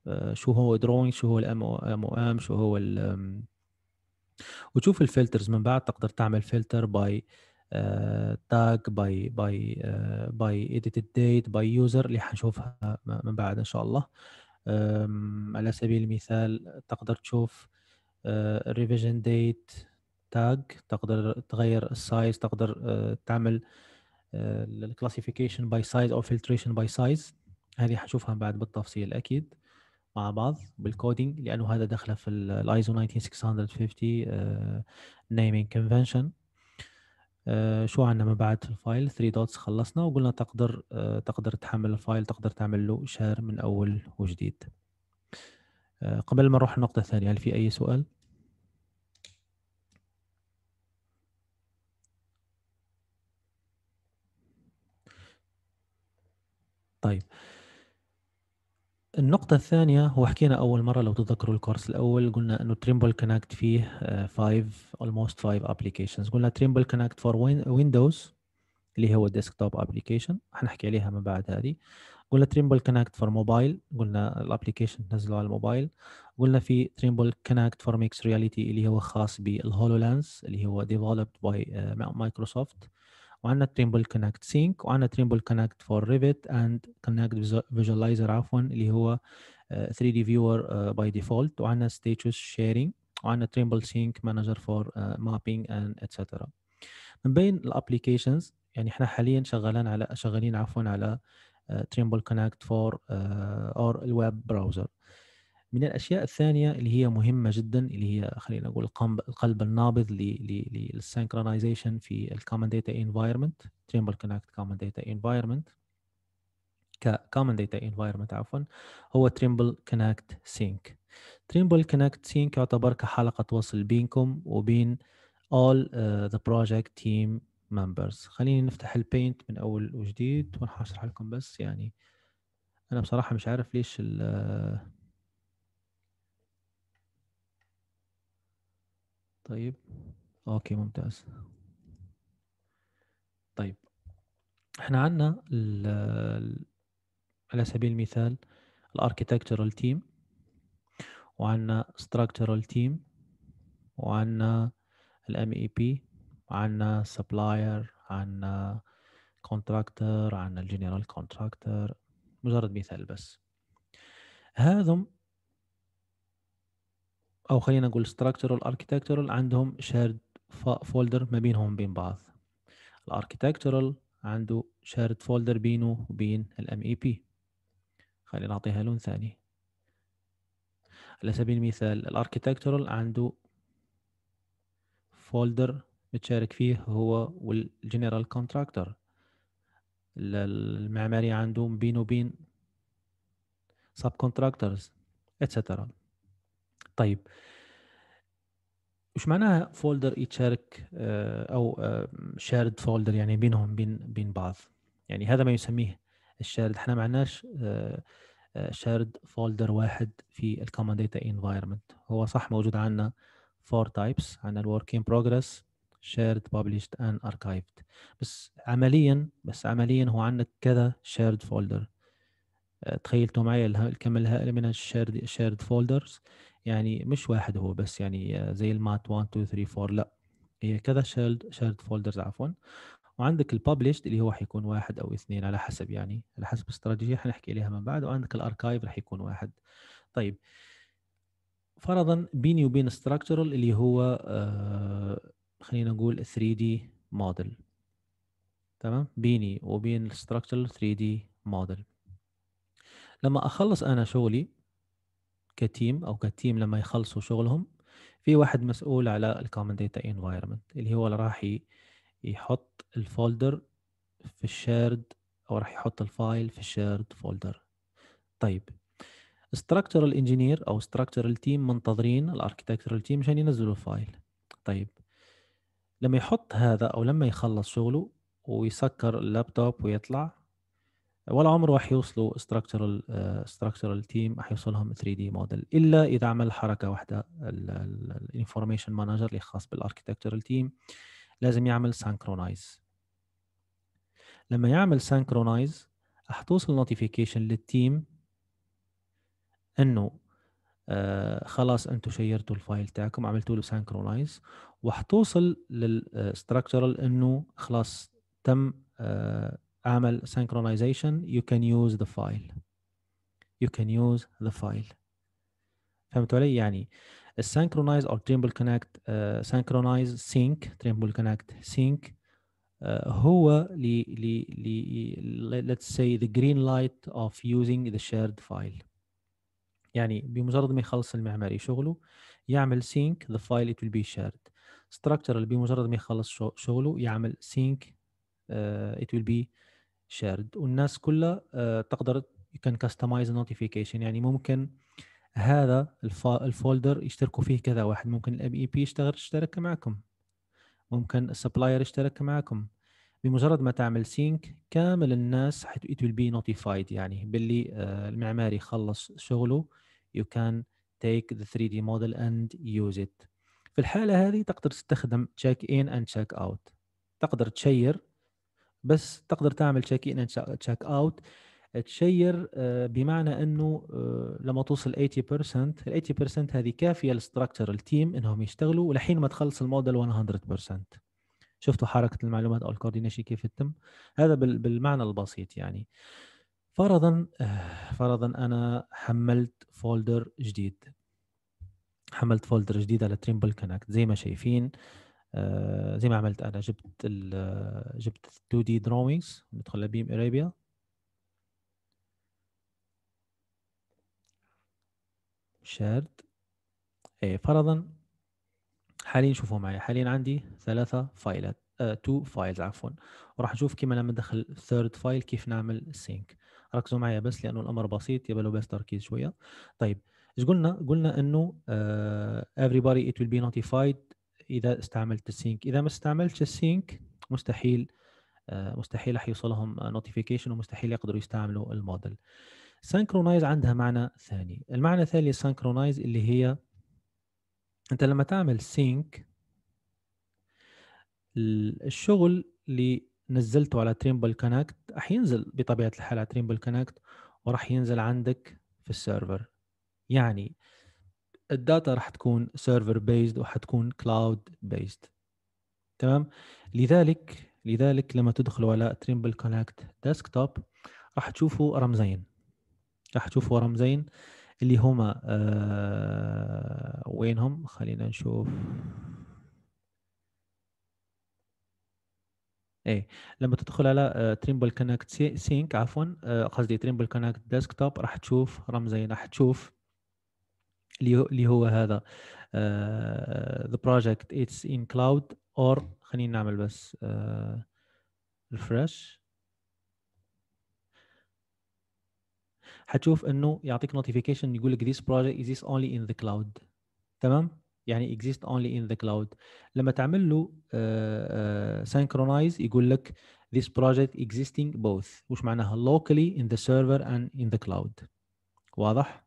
[SPEAKER 1] آه شو هو دروينج شو هو الام او ام ام شو هو ال وتشوف الفلترز من بعد تقدر تعمل فلتر باي تاج باي باي باي edited ديت باي يوزر اللي حنشوفها من بعد ان شاء الله على سبيل المثال تقدر تشوف ريفيجن آه، ديت تاج تقدر تغير السايز تقدر آه، تعمل الكلاسيفيكيشن باي سايز او فلتريشن باي سايز هذه حنشوفها بعد بالتفصيل اكيد مع بعض بالكودينج لانه هذا دخله في الايزو 19650 نيمينج كونفنشن شو عندنا من بعد في الفايل 3 دوتس خلصنا وقلنا تقدر آه، تقدر تحمل الفايل تقدر تعمل له شير من اول وجديد آه، قبل ما نروح النقطه الثانيه هل في اي سؤال طيب النقطة الثانية هو حكينا أول مرة لو تذكروا الكورس الأول قلنا إنه تريمبل كونكت فيه 5 آه، almost 5 applications قلنا تريمبل كونكت فور ويندوز اللي هو الديسكتوب ابلكيشن حنحكي عليها من بعد هذه قلنا تريمبل كونكت فور موبايل قلنا الابلكيشن تنزله على الموبايل قلنا في تريمبل كونكت فور ميكس رياليتي اللي هو خاص بالهولو لانس اللي هو ديفلوبد باي آه، مايكروسوفت وعندنا تريمبل كونكت سينك وعندنا تريمبل كونكت فور ريفت اند كونكت فيجوالايزر عفوا اللي هو 3 دي فيور باي ديفولت وعندنا ستيتوس شيرنج وعندنا تريمبل سينك مانجر فور مابينج اند اتسترا من بين الابلكيشنز يعني احنا حاليا شغالين على شغالين عفوا على تريمبل كونكت فور اور الويب براوزر من الاشياء الثانيه اللي هي مهمه جدا اللي هي خلينا نقول القلب النابض للسنكرونايزيشن في الكومن داتا انفايرمنت تريمبل كونكت كومن داتا انفايرمنت كومن داتا انفايرمنت عفوا هو تريمبل كونكت سينك تريمبل كونكت سينك يعتبر كحلقه وصل بينكم وبين all آه، the project team members خليني نفتح البينت من اول وجديد وراح اشرح لكم بس يعني انا بصراحه مش عارف ليش ال آه، طيب اوكي ممتاز طيب احنا عندنا على سبيل المثال الاركيتكتشرال تيم وعندنا structural تيم وعندنا الام اي بي عندنا سبلاير عندنا كونتراكتر عندنا الجنرال كونتراكتر مجرد مثال بس هذم او خلينا نقول structural architectural عندهم shared folder ما بينهم وبين بعض الاركيتكتورال عنده شارد فولدر بينه وبين الام اي بي e خلينا نعطيها لون ثاني على سبيل المثال الاركيتكتورال عنده فولدر متشارك فيه هو والجنرال كونتراكتور المعماري عنده بينه وبين سب كونتراكتورز اتسترا طيب وش معناها فولدر يتشارك آه، او شارد آه، فولدر يعني بينهم بين بين بعض يعني هذا ما يسميه الشارد احنا ما عندناش شارد فولدر واحد في الكومن داتا انفايرمنت هو صح موجود عندنا فور تايبس عندنا الورك ان بروجرس شيرد بابليشد اند اركايفد بس عمليا بس عمليا هو عندك كذا شيرد فولدر آه، تخيلتوا معي الكم الهائل من الشيرد شارد فولدرز يعني مش واحد هو بس يعني آه، زي المات 1 2 3 4 لا هي كذا شيرد شيرد فولدرز عفوا وعندك الببلشد اللي هو حيكون واحد او اثنين على حسب يعني على حسب استراتيجيه حنحكي عليها من بعد وعندك الاركايف راح يكون واحد طيب فرضا بيني وبين ستراكشرال اللي هو آه خلينا نقول 3 دي موديل تمام بيني وبين الستراكشرال 3 دي موديل لما اخلص انا شغلي كتيم او كتيم لما يخلصوا شغلهم في واحد مسؤول على الكومن داتا انفايرمنت اللي هو اللي راح يحط الفولدر في الشيرد او راح يحط الفايل في الشيرد فولدر طيب structural engineer او structural team منتظرين الاركيتكتشرال تيم عشان ينزلوا الفايل طيب لما يحط هذا او لما يخلص شغله ويسكر اللابتوب ويطلع ولا عمره راح يوصلوا ستراكشرال آه، تيم راح يوصلهم 3 دي موديل الا اذا عمل حركه واحده الانفورميشن مانجر اللي خاص بالاركتكتشرال تيم لازم يعمل سانكرونايز لما يعمل سانكرونايز حتوصل نوتيفيكيشن للتيم انه آه خلاص انتم شيرتوا الفايل تاعكم عملتوا له سانكرونايز وحتوصل للستراكشرال انه خلاص تم آه اعمل synchronization you can use the file you can use the file فهمتوا علي يعني synchronize or trimble connect uh, synchronize sync trimble connect sync uh, هو ل ل let's say the green light of using the shared file يعني بمجرد ما يخلص المعماري شغله يعمل sync the file it will be shared structural بمجرد ما يخلص شغله يعمل sync uh, it will be شيرد والناس كلها آه، تقدر كان كاستمايز نوتيفيكيشن يعني ممكن هذا الفولدر يشتركوا فيه كذا واحد ممكن الام اي بي يشتغل يشترك معكم ممكن السبلاير يشترك معكم بمجرد ما تعمل سينك كامل الناس it will be notified يعني باللي آه، المعماري خلص شغله you can take the 3D model and use it في الحالة هذه تقدر تستخدم check in and check out تقدر تشير بس تقدر تعمل تشيك ان تشيك اوت تشير آه، بمعنى انه آه، لما توصل 80% ال 80% هذه كافيه للستراكشر التيم انهم يشتغلوا لحين ما تخلص الموديل 100% شفتوا حركه المعلومات او الكوردينيشن كيف تتم هذا بالمعنى البسيط يعني فرضا آه، فرضا انا حملت فولدر جديد حملت فولدر جديد على تريمبل كونكت زي ما شايفين آه، زي ما عملت انا جبت ال آه، جبت 2 دي دروينجز ندخل لبيم ارابيا شارد ايه فرضا حاليا شوفوا معي حاليا عندي ثلاثة فايلات تو آه، فايلز عفوا وراح نشوف كيما لما ندخل ثيرد فايل كيف نعمل سينك ركزوا معي بس لانه الامر بسيط يبقى له بس تركيز شويه طيب ايش قلنا قلنا انه uh, everybody it will be notified اذا استعملت السينك اذا ما استعملتش السينك مستحيل آه، مستحيل راح يوصلهم نوتيفيكيشن ومستحيل يقدروا يستعملوا الموديل سينكرونايز عندها معنى ثاني المعنى الثاني سانكرونايز اللي هي انت لما تعمل سينك الشغل اللي نزلته على تريمبل كونكت راح ينزل بطبيعه الحال على تريمبل كونكت وراح ينزل عندك في السيرفر يعني الداتا راح تكون سيرفر بيزد وحتكون كلاود بيزد تمام لذلك لذلك لما تدخلوا على تريمبل كونكت ديسكتوب راح تشوفوا رمزين راح تشوفوا رمزين اللي هما آه وينهم خلينا نشوف ايه لما تدخل على تريمبل كونكت سينك عفوا آه، قصدي تريمبل كونكت ديسكتوب راح تشوف رمزين راح تشوف اللي هو هذا ذا بروجكت اتس ان كلاود اور خلينا نعمل بس ريفرش حتشوف انه يعطيك نوتيفيكيشن يقول لك this project exists only in the cloud تمام يعني exist only in the cloud لما تعمل له uh, uh, synchronize يقول لك this project existing both وش معناها locally in the server and in the cloud واضح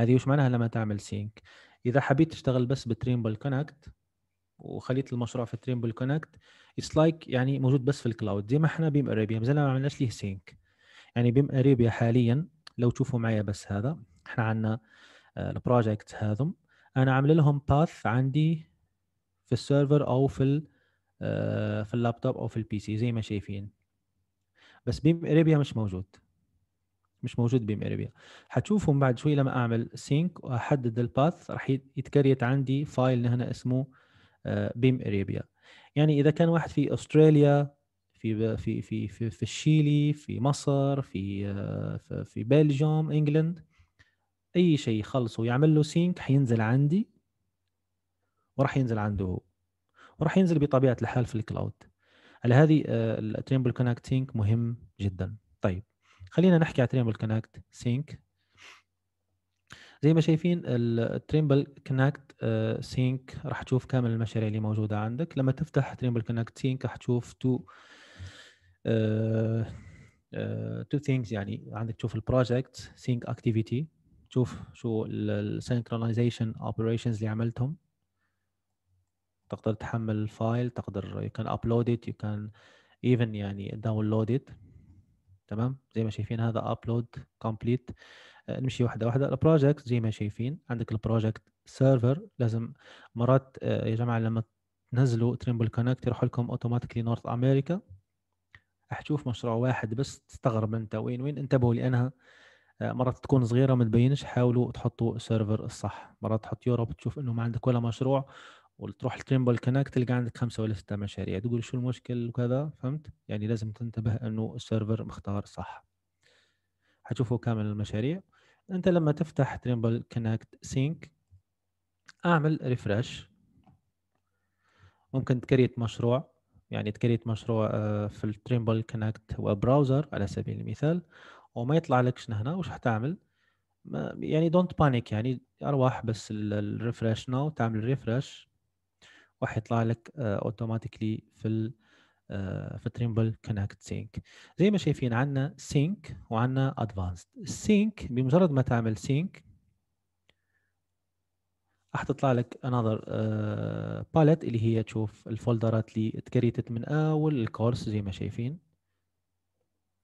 [SPEAKER 1] هذه وش معناها لما تعمل سينك اذا حبيت تشتغل بس بالتريمبل كونكت وخليت المشروع في تريمبل كونكت اتس لايك يعني موجود بس في الكلاود زي ما احنا بيم اريبيا مازال ما عملناش ليه سينك يعني بيم اريبيا حاليا لو تشوفوا معايا بس هذا احنا عندنا البروجكت آه، هذم انا عامل لهم باث عندي في السيرفر او في آه، في اللابتوب او في البي سي زي ما شايفين بس بيم اريبيا مش موجود مش موجود بيم اريبيا حتشوفهم بعد شوي لما اعمل سينك واحدد الباث راح يتكريت عندي فايل هنا اسمه آه، بيم اريبيا يعني اذا كان واحد في استراليا في في في في, في الشيلي في مصر في آه، في, في بلجيوم انجلند اي شيء يخلصه ويعمل له سينك حينزل عندي وراح ينزل عنده هو وراح ينزل بطبيعه الحال في الكلاود على هذه التريمبل كونكت سينك مهم جدا طيب خلينا نحكي على تريمبل كونكت سينك زي ما شايفين التريمبل كونكت سينك راح تشوف كامل المشاريع اللي موجوده عندك لما تفتح تريمبل كونكت سينك راح تشوف تو تو ثينجز يعني عندك تشوف البروجكت سينك اكتيفيتي تشوف شو السنكرونايزيشن اوبريشنز اللي عملتهم تقدر تحمل الفايل تقدر you can upload it you can even يعني download it تمام زي ما شايفين هذا ابلود آه، كومبليت نمشي واحده واحده البروجكت زي ما شايفين عندك البروجكت سيرفر لازم مرات آه، يا جماعه لما تنزلوا تريمبل كونكت يروح لكم اوتوماتيكلي نورث امريكا راح تشوف مشروع واحد بس تستغرب انت وين وين انتبهوا لانها آه، مرات تكون صغيره ما تبينش حاولوا تحطوا السيرفر الصح مرات تحط يوروب تشوف انه ما عندك ولا مشروع وتروح التيمبل كونكت تلقى عندك خمسه ولا سته مشاريع تقول شو المشكل وكذا فهمت يعني لازم تنتبه انه السيرفر مختار صح حتشوفوا كامل المشاريع انت لما تفتح تريمبل كونكت سينك اعمل ريفرش ممكن تكريت مشروع يعني تكريت مشروع آه، في التريمبل كونكت وبراوزر على سبيل المثال وما يطلع شنو هنا وش حتعمل يعني دونت بانيك يعني ارواح بس الريفرش ناو تعمل ريفرش راح يطلع لك اوتوماتيكلي آه، في آه، في تريمبل كونكت سينك زي ما شايفين عندنا سينك وعندنا ادفانسد السينك بمجرد ما تعمل سينك راح تطلع لك انذر آه، باليت اللي هي تشوف الفولدرات اللي اتكريتت من اول الكورس زي ما شايفين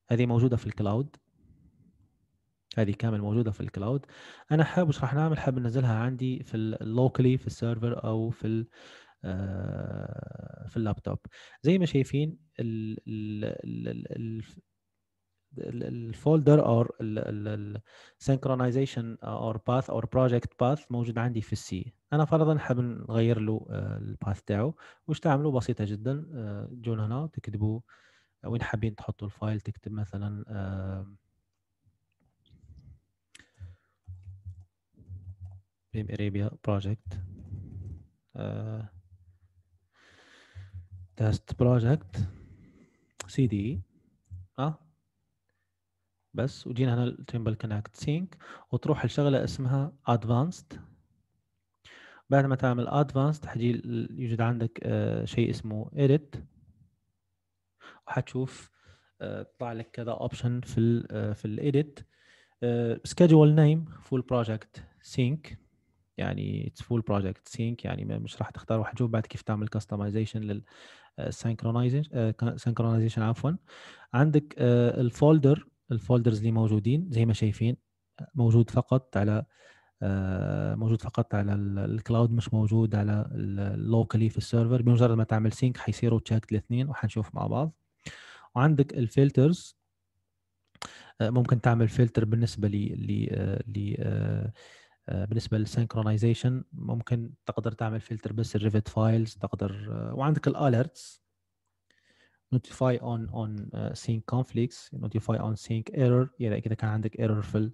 [SPEAKER 1] هذه موجوده في الكلاود هذه كامل موجوده في الكلاود انا حاب وش راح نعمل حاب ننزلها عندي في اللوكلي في السيرفر او في آه، في اللابتوب زي ما شايفين الفولدر او السنكرونايزيشن او باث او بروجكت باث موجود عندي في السي انا فرضا حاب نغير له آه، الباث تاعه واش تعملوا بسيطه جدا آه، تجون هنا تكتبوا وين حابين تحطوا الفايل تكتب مثلا بيم اريبيا بروجكت تست بروجكت سي دي اه بس وجينا هنا التيمبل كونكت سينك وتروح لشغله اسمها ادفانسد بعد ما تعمل ادفانسد حجي يوجد عندك آه شيء اسمه ايديت وحتشوف آه طلع لك كذا اوبشن في الـ آه، في الايديت سكجول نيم فول بروجكت سينك يعني اتس فول بروجكت سينك يعني مش راح تختار وحتشوف بعد كيف تعمل كاستمايزيشن سينكرونايزيشن آه، آه، سينكرونايزيشن عفوا عندك الفولدر الفولدرز اللي موجودين زي ما شايفين موجود فقط على آه، موجود فقط على الكلاود مش موجود على اللوكالي في السيرفر بمجرد ما تعمل سينك حيصيروا تشيك الاثنين وحنشوف مع بعض وعندك الفلترز ممكن تعمل فلتر بالنسبه ل ل آه، بالنسبه للسينكرونايزيشن ممكن تقدر تعمل فلتر بس الريفت فايلز تقدر آه، وعندك الاليرتس نوتيفاي اون اون سينك كونفليكتس نوتيفاي اون سينك ايرور اذا كان عندك ايرور في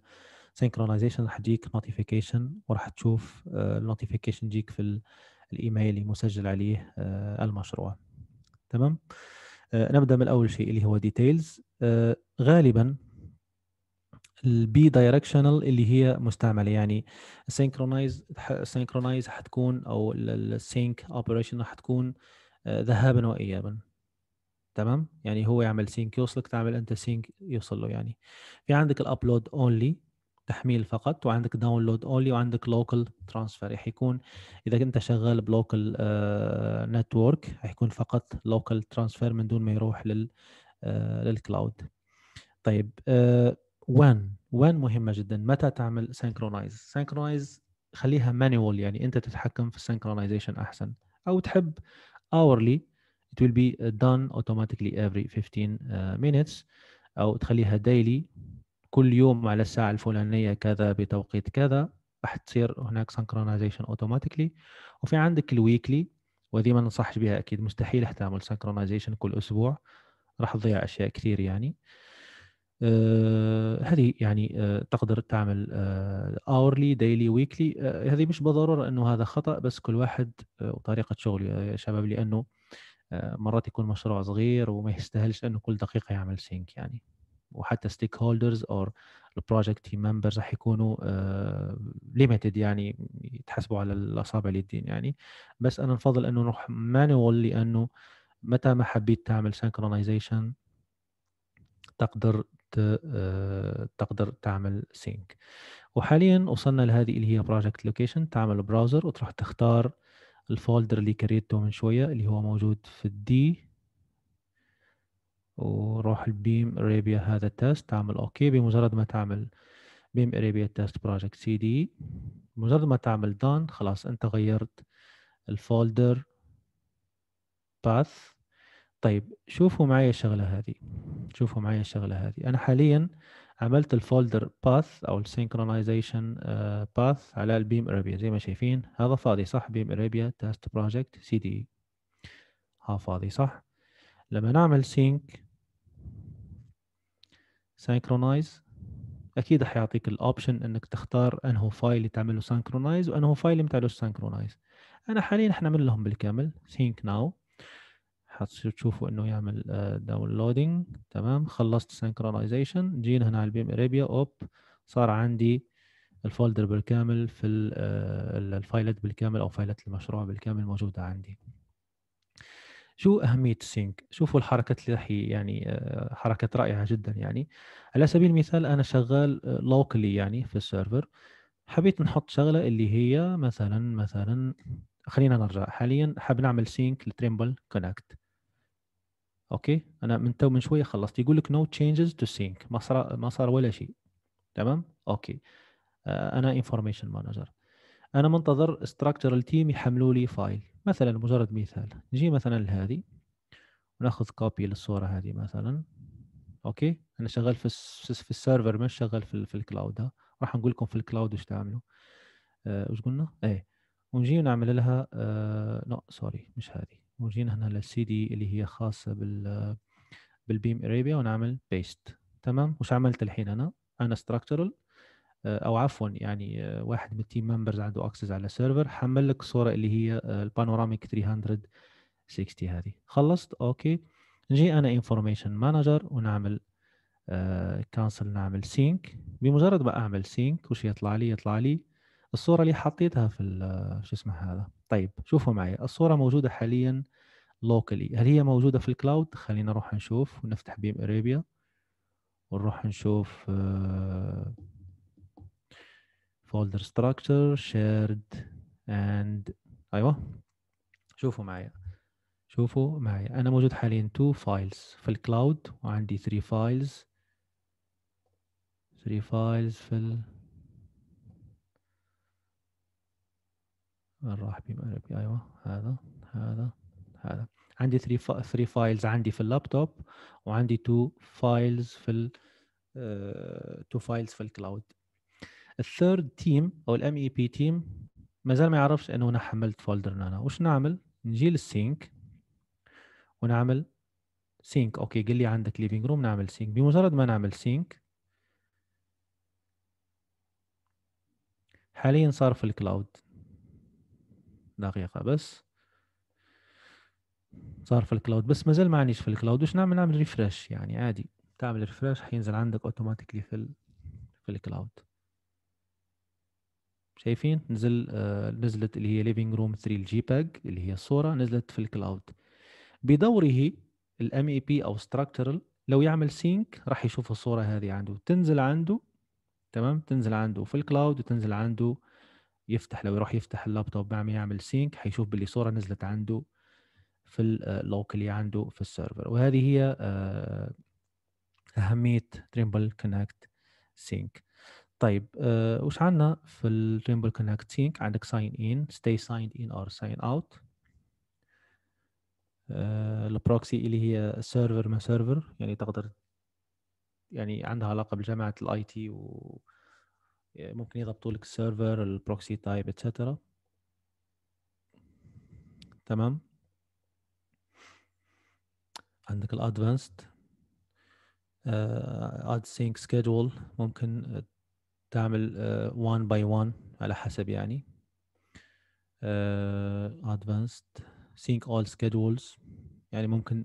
[SPEAKER 1] السينكرونايزيشن راح تجيك نوتيفيكيشن وراح تشوف النوتيفيكيشن آه، يجيك في الايميل اللي مسجل عليه المشروع تمام نبدا من اول شيء اللي هو ديتيلز غالبا البي دايركشنال اللي هي مستعمله يعني سينكرونايز سينكرونايز حتكون او السينك اوبريشن حتكون آه، ذهابا وايابا تمام يعني هو يعمل سينك يوصلك تعمل انت سينك يوصل له يعني في عندك الابلود اونلي تحميل فقط وعندك داونلود اونلي وعندك لوكال ترانسفير حيكون اذا انت شغال بلوكال آه، نتورك رح حيكون فقط لوكال ترانسفير من دون ما يروح لل آه، للكلاود طيب وين وين مهمه جدا متى تعمل سينكرونايز سينكرونايز خليها مانيوال يعني انت تتحكم في السينكرونايزيشن احسن او تحب اورلي it will be done automatically every 15 آه، minutes او تخليها دايلي كل يوم على الساعه الفلانيه كذا بتوقيت كذا راح تصير هناك سنكرونايزيشن اوتوماتيكلي وفي عندك الويكلي وذي ما ننصحش بها اكيد مستحيل تعمل سنكرونايزيشن كل اسبوع راح تضيع اشياء كثير يعني آه آه، هذه يعني آه، تقدر تعمل اورلي ديلي ويكلي هذه مش بالضروره انه هذا خطا بس كل واحد آه، وطريقه شغله يا شباب لانه مرات يكون مشروع صغير وما يستاهلش انه كل دقيقه يعمل سينك يعني وحتى ستيك هولدرز اور البروجكت تيم ممبرز راح يكونوا ليميتد يعني يتحسبوا على الاصابع اليدين يعني بس انا نفضل انه نروح مانوال لانه متى ما حبيت تعمل سنكرونايزيشن تقدر آه، تقدر تعمل سينك وحاليا وصلنا لهذه اللي هي بروجكت لوكيشن تعمل براوزر وتروح تختار الفولدر اللي كريته من شوية اللي هو موجود في الدي وروح البيم اريبيا هذا التست تعمل اوكي بمجرد ما تعمل بيم اريبيا تست بروجكت سي دي بمجرد ما تعمل دان خلاص انت غيرت الفولدر باث طيب شوفوا معي الشغلة هذه شوفوا معي الشغلة هذه أنا حاليا عملت الفولدر باث أو السينكرونايزيشن آه، باث على البيم ارابيا زي ما شايفين هذا فاضي صح بيم ارابيا تاست بروجكت سي دي ها فاضي صح لما نعمل سينك سينكرونايز اكيد حيعطيك يعطيك الاوبشن انك تختار انه فايل اللي تعمله سينكرونايز وانه فايل اللي ما تعملوش سينكرونايز انا حاليا راح نعمل لهم بالكامل سينك ناو حتشوفوا انه يعمل داونلودنج آه، تمام خلصت سينكرونايزيشن جينا هنا على البيم اريبيا اوب صار عندي الفولدر بالكامل في آه، الفايلات بالكامل او فايلات المشروع بالكامل موجوده عندي شو أهمية السينك؟ شوفوا الحركة اللي راح يعني آه، حركة رائعة جدا يعني على سبيل المثال أنا شغال لوكلي يعني في السيرفر حبيت نحط شغلة اللي هي مثلا مثلا خلينا نرجع حاليا حاب نعمل سينك لتريمبل كونكت اوكي انا من تو من شويه خلصت يقول لك نو تشينجز تو سينك ما صار ما صار ولا شيء تمام اوكي آه، انا انفورميشن مانجر انا منتظر استراكشر التيم يحملوا لي فايل مثلا مجرد مثال نجي مثلا لهذه وناخذ كوبي للصوره هذه مثلا اوكي انا شغال في في السيرفر مش شغال في, في الكلاود ها راح نقول لكم في الكلاود وش تعملوا وش آه، قلنا ايه ونجي ونعمل لها نو آه، سوري مش هذه وجينا هنا للسي دي اللي هي خاصه بال بالبيم اريبيا ونعمل بيست تمام وش عملت الحين انا انا ستراكشرال آه، او عفوا يعني آه، واحد من التيم ممبرز عنده اكسس على السيرفر حمل لك الصوره اللي هي البانوراميك آه، 360 هذه خلصت اوكي نجي انا انفورميشن مانجر ونعمل كانسل نعمل سينك بمجرد ما اعمل سينك وش يطلع لي يطلع لي الصورة اللي حطيتها في شو اسمه هذا طيب شوفوا معي الصورة موجودة حاليا لوكالي هل هي موجودة في الكلاود خلينا نروح نشوف ونفتح بيم اريبيا ونروح نشوف فولدر ستراكشر شيرد اند ايوه شوفوا معي شوفوا معي انا موجود حاليا 2 فايلز في الكلاود وعندي 3 فايلز 3 فايلز في ال وين راح بي ايوه هذا هذا هذا عندي 3 3 فايلز عندي في اللابتوب وعندي 2 فايلز في ال 2 آه، فايلز في الكلاود الثيرد تيم او الام اي بي تيم ما زال ما يعرفش انه انا حملت فولدر نانا وش نعمل نجي للسينك ونعمل سينك اوكي قال لي عندك ليفينج روم نعمل سينك بمجرد ما نعمل سينك حاليا صار في الكلاود دقيقه بس صار في الكلاود بس مازال ما عنديش في الكلاود واش نعمل نعمل ريفرش يعني عادي تعمل ريفرش حينزل عندك اوتوماتيكلي في ال... في الكلاود شايفين نزل آه، نزلت اللي هي ليفينج روم 3 الجي باج اللي هي الصوره نزلت في الكلاود بدوره الام اي بي او ستراكشرال لو يعمل سينك راح يشوف الصوره هذه عنده تنزل عنده تمام تنزل عنده في الكلاود وتنزل عنده يفتح لو يروح يفتح اللابتوب بعمل يعمل سينك حيشوف باللي صوره نزلت عنده في آه، اللوكلي عنده في السيرفر وهذه هي آه، اهميه تريمبل كونكت سينك طيب أه وش عندنا في التريمبل كونكت سينك عندك ساين ان ستي ساين ان اور ساين اوت البروكسي اللي هي سيرفر ما سيرفر يعني تقدر يعني عندها علاقه بجامعه الاي تي و ممكن يضبطوا لك السيرفر البروكسي تايب اتسترا تمام عندك الادفانسد اد سينك سكيدول ممكن آه، تعمل وان باي وان على حسب يعني ادفانسد سينك اول سكيدولز يعني ممكن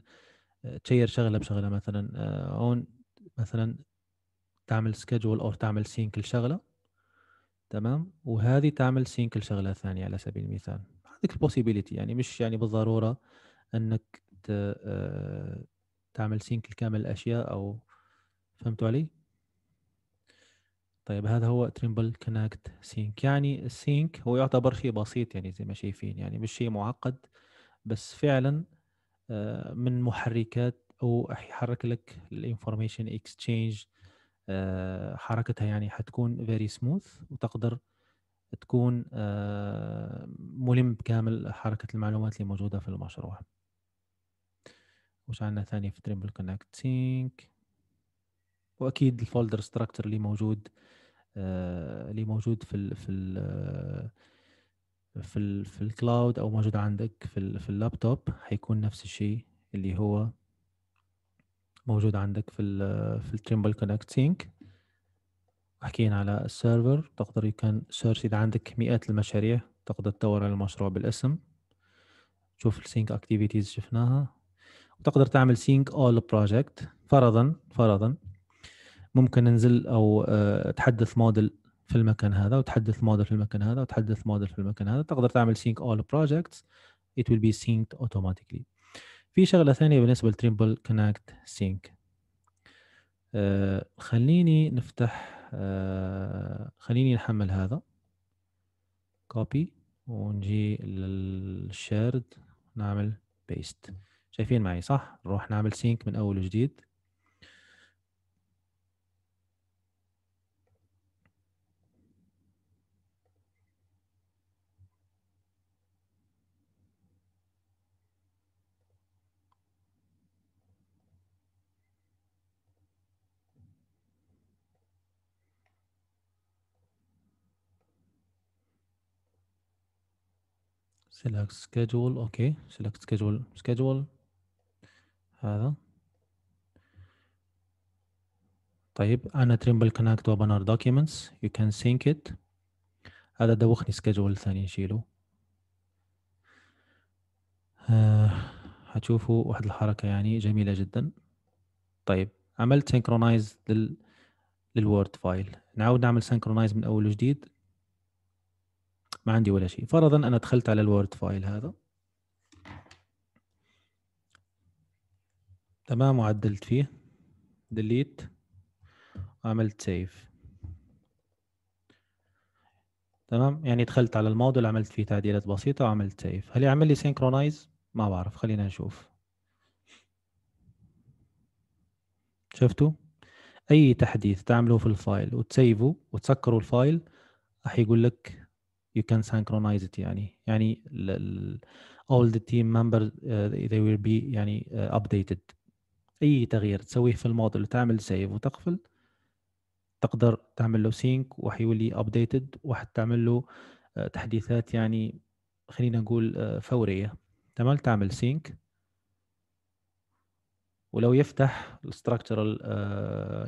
[SPEAKER 1] آه، تشير شغله بشغله مثلا اون آه، uh, مثلا تعمل سكيدول او تعمل سينك لشغله تمام وهذه تعمل سينك لشغله ثانيه على سبيل المثال عندك البوسيبيليتي يعني مش يعني بالضروره انك آه، تعمل سينك لكامل الاشياء او فهمتوا علي طيب هذا هو تريمبل كونكت سينك يعني السينك هو يعتبر شيء بسيط يعني زي ما شايفين يعني مش شيء معقد بس فعلا آه، من محركات او يحرك لك الانفورميشن اكسشينج آه، حركتها يعني حتكون فيري سموث وتقدر تكون آه، ملم بكامل حركة المعلومات اللي موجودة في المشروع وش عندنا ثاني في تريمبل كونكتينج واكيد الفولدر ستراكتر اللي موجود آه، اللي موجود في ال في ال في ال في الكلاود او موجود عندك في في اللابتوب حيكون نفس الشيء اللي هو موجود عندك في ال في التريمبل كونكت سينك حكينا على السيرفر تقدر يكون سيرش اذا عندك مئات المشاريع تقدر تدور على المشروع بالاسم تشوف السينك اكتيفيتيز شفناها وتقدر تعمل سينك اول بروجكت فرضا فرضا ممكن ننزل او آه، تحدث موديل في المكان هذا وتحدث موديل في المكان هذا وتحدث موديل في المكان هذا تقدر تعمل سينك اول بروجكتس it will be synced automatically في شغله ثانيه بالنسبه لتريمبل كونكت سينك خليني نفتح آه خليني نحمل هذا كوبي ونجي للشيرد نعمل بيست شايفين معي صح نروح نعمل سينك من اول وجديد select schedule اوكي select schedule schedule هذا طيب انا تريمبل كونكت وبنر دوكيومنتس يو كان سينك ات هذا دوخني سكجول ثاني نشيله آه، هتشوفوا واحد الحركه يعني جميله جدا طيب عملت سينكرونايز لل للوورد فايل نعاود نعمل سينكرونايز من اول وجديد ما عندي ولا شيء فرضا انا دخلت على الوورد فايل هذا تمام وعدلت فيه ديليت وعملت سيف تمام يعني دخلت على الموديل عملت فيه تعديلات بسيطه وعملت سيف هل يعمل لي سينكرونايز ما بعرف خلينا نشوف شفتوا اي تحديث تعملوه في الفايل وتسيفه وتسكروا الفايل راح يقول لك you can synchronize it يعني يعني all the team members uh, they will be يعني uh, updated اي تغيير تسويه في الموديل تعمل سيف وتقفل تقدر تعمل له سينك وحيولي ابديتد وحتعمل له uh, تحديثات يعني خلينا نقول uh, فوريه تمام تعمل سينك ولو يفتح الستراكشرال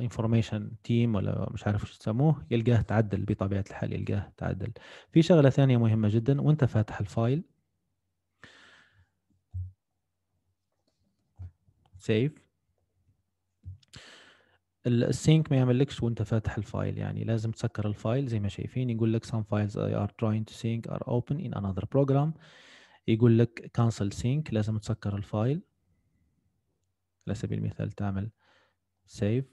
[SPEAKER 1] انفورميشن تيم ولا مش عارف شو تسموه يلقاه تعدل بطبيعه الحال يلقاه تعدل في شغله ثانيه مهمه جدا وانت فاتح الفايل سيف السينك ما يعملكش وانت فاتح الفايل يعني لازم تسكر الفايل زي ما شايفين يقول لك some files I are trying to sync are open in another program يقول لك cancel sync لازم تسكر الفايل على سبيل المثال تعمل سيف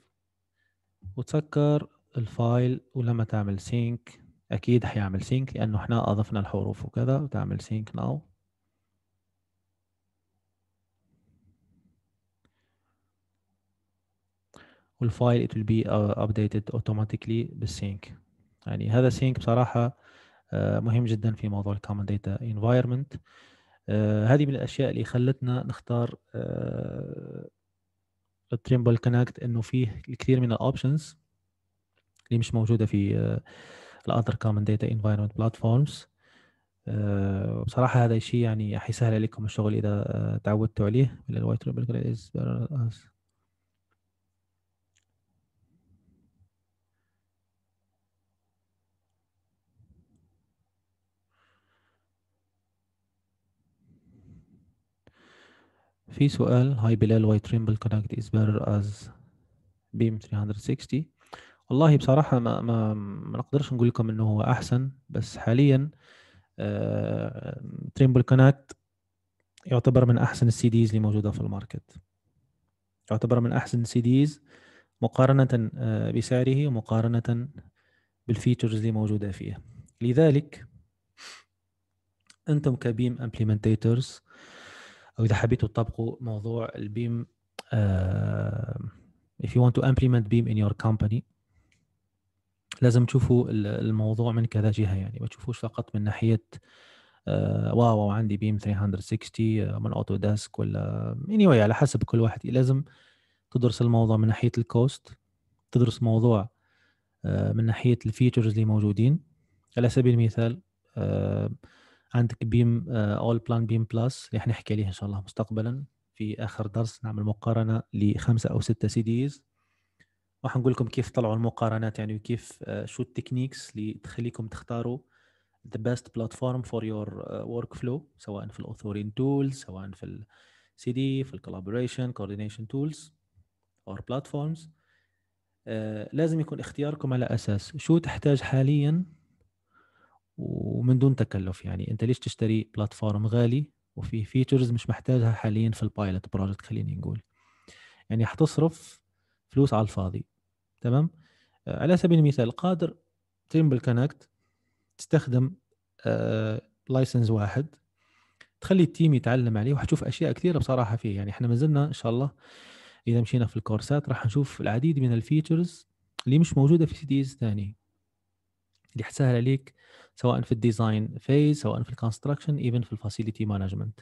[SPEAKER 1] وتسكر الفايل ولما تعمل سينك اكيد حيعمل سينك لانه احنا اضفنا الحروف وكذا وتعمل سينك ناو والفايل it will be uh, updated automatically بالسينك يعني هذا sync بصراحة آه، مهم جدا في موضوع common data environment آه، هذه من الأشياء اللي خلتنا نختار آه، التريمبل كونكت انه فيه الكثير من الاوبشنز اللي مش موجوده في الاذر كومن داتا انفايرمنت بلاتفورمز بصراحة هذا الشيء يعني حيسهل عليكم الشغل اذا آه، تعودتوا عليه من الوايت از في سؤال هاي بلال واي تريمبل كونكت از بيرر از بيم 360 والله بصراحه ما ما ما نقدرش نقول لكم انه هو احسن بس حاليا تريمبل uh, كونكت يعتبر من احسن السي ديز اللي موجوده في الماركت يعتبر من احسن السي ديز مقارنه آه، بسعره ومقارنه بالفيتشرز اللي موجوده فيه لذلك انتم كبيم امبلمنتيترز او اذا حبيتوا تطبقوا موضوع البيم آه، if you want to implement beam in your company لازم تشوفوا الموضوع من كذا جهه يعني ما تشوفوش فقط من ناحيه آه، واو عندي بيم 360 آه، من اوتو ديسك ولا anyway على حسب كل واحد لازم تدرس الموضوع من ناحيه الكوست تدرس موضوع من ناحيه الفيتشرز اللي موجودين على سبيل المثال عندك بيم اول بلان بيم بلس اللي حنحكي عليه ان شاء الله مستقبلا في اخر درس نعمل مقارنه لخمسه او سته سي ديز وحنقول لكم كيف طلعوا المقارنات يعني وكيف آه، شو التكنيكس اللي تخليكم تختاروا the best platform for your ورك آه، فلو سواء في الاوثورين تولز سواء في السي دي في الكولابوريشن كوردينيشن تولز اور بلاتفورمز لازم يكون اختياركم على اساس شو تحتاج حاليا ومن دون تكلف يعني انت ليش تشتري بلاتفورم غالي وفي فيتشرز مش محتاجها حاليا في البايلوت بروجكت خليني نقول يعني حتصرف فلوس على الفاضي تمام آه، على سبيل المثال قادر تيمبل كونكت تستخدم لايسنس آه، واحد تخلي التيم يتعلم عليه وحتشوف اشياء كثيره بصراحه فيه يعني احنا مازلنا ان شاء الله اذا مشينا في الكورسات راح نشوف العديد من الفيتشرز اللي مش موجوده في سي ديز ثاني اللي حتسهل عليك سواء في الديزاين فيز سواء في الكونستراكشن ايفن في الفاسيليتي مانجمنت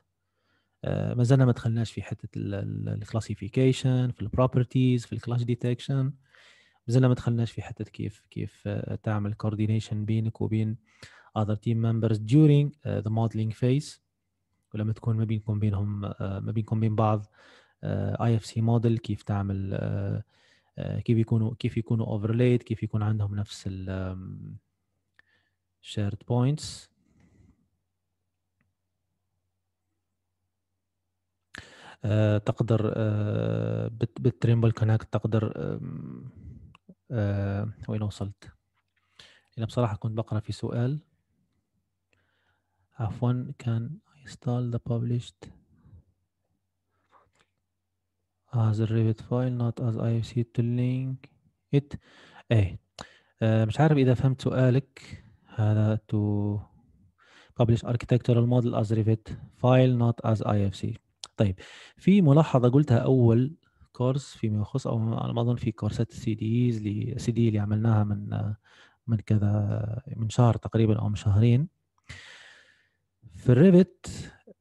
[SPEAKER 1] آه، ما زلنا ما دخلناش في حته الكلاسيفيكيشن في البروبرتيز في الكلاش ديتكشن زلنا ما دخلناش في حته كيف كيف آه، تعمل كوردينيشن بينك وبين other team members during uh, the modeling phase ولما تكون ما بينكم بينهم uh, ما بينكم بين بعض اي اف سي موديل كيف تعمل uh, uh, كيف يكونوا كيف يكونوا اوفرليد كيف يكون عندهم نفس ال um, shared points uh, تقدر uh, بالتريمبل كونكت تقدر um, uh, وين وصلت انا بصراحه كنت بقرا في سؤال عفوا كان install the published as a Revit file not as IFC to link it اي مش عارف اذا فهمت سؤالك هذا to publish architectural model as Revit file not as IFC طيب في ملاحظة قلتها أول كورس فيما يخص أو على ما أظن في كورسات السي ديز سي دي اللي عملناها من من كذا من شهر تقريبا أو من شهرين في الريفت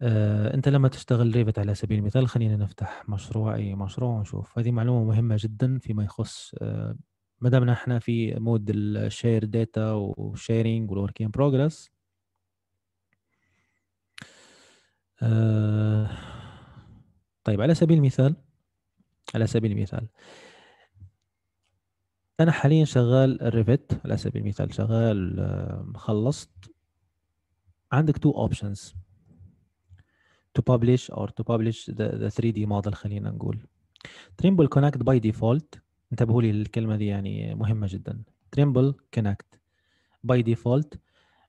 [SPEAKER 1] آه، انت لما تشتغل ريفت على سبيل المثال خلينا نفتح مشروع اي مشروع ونشوف هذه معلومه مهمه جدا فيما يخص آه، ما دامنا احنا في مود الشير داتا وشيرنج والورك ان بروجرس طيب على سبيل المثال على سبيل المثال انا حاليا شغال الريفت على سبيل المثال شغال آه، خلصت عندك تو اوبشنز to publish or to publish the, 3D model خلينا نقول تريمبل Connect by default انتبهوا لي للكلمه دي يعني مهمه جدا تريمبل كونكت باي ديفولت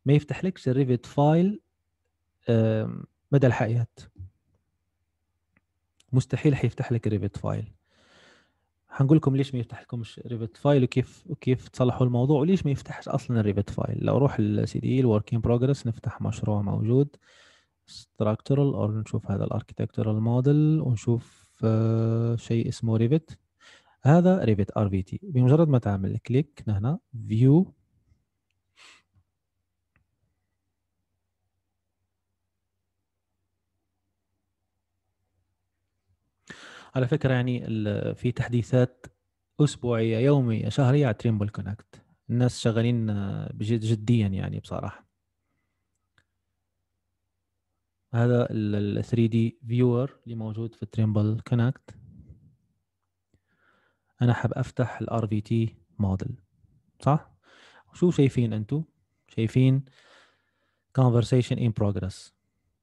[SPEAKER 1] ما يفتحلكش الريفت فايل مدى الحياه مستحيل حيفتح لك ريفيت فايل هنقول لكم ليش ما يفتح لكمش ريفيت فايل وكيف وكيف تصلحوا الموضوع وليش ما يفتحش اصلا الريفيت فايل لو اروح للسي دي الوركينج بروجرس نفتح مشروع موجود structural او نشوف هذا الاركتكتورال موديل ونشوف آه، شيء اسمه ريفيت هذا ريفت ار في تي بمجرد ما تعمل كليك هنا فيو على فكره يعني في تحديثات اسبوعيه يوميه شهريه على تريمبل كونكت الناس شغالين آه، بجد جديا يعني بصراحه هذا ال 3 دي فيور اللي موجود في تريمبل كونكت انا حاب افتح الار في تي موديل صح شو شايفين انتم شايفين conversation in progress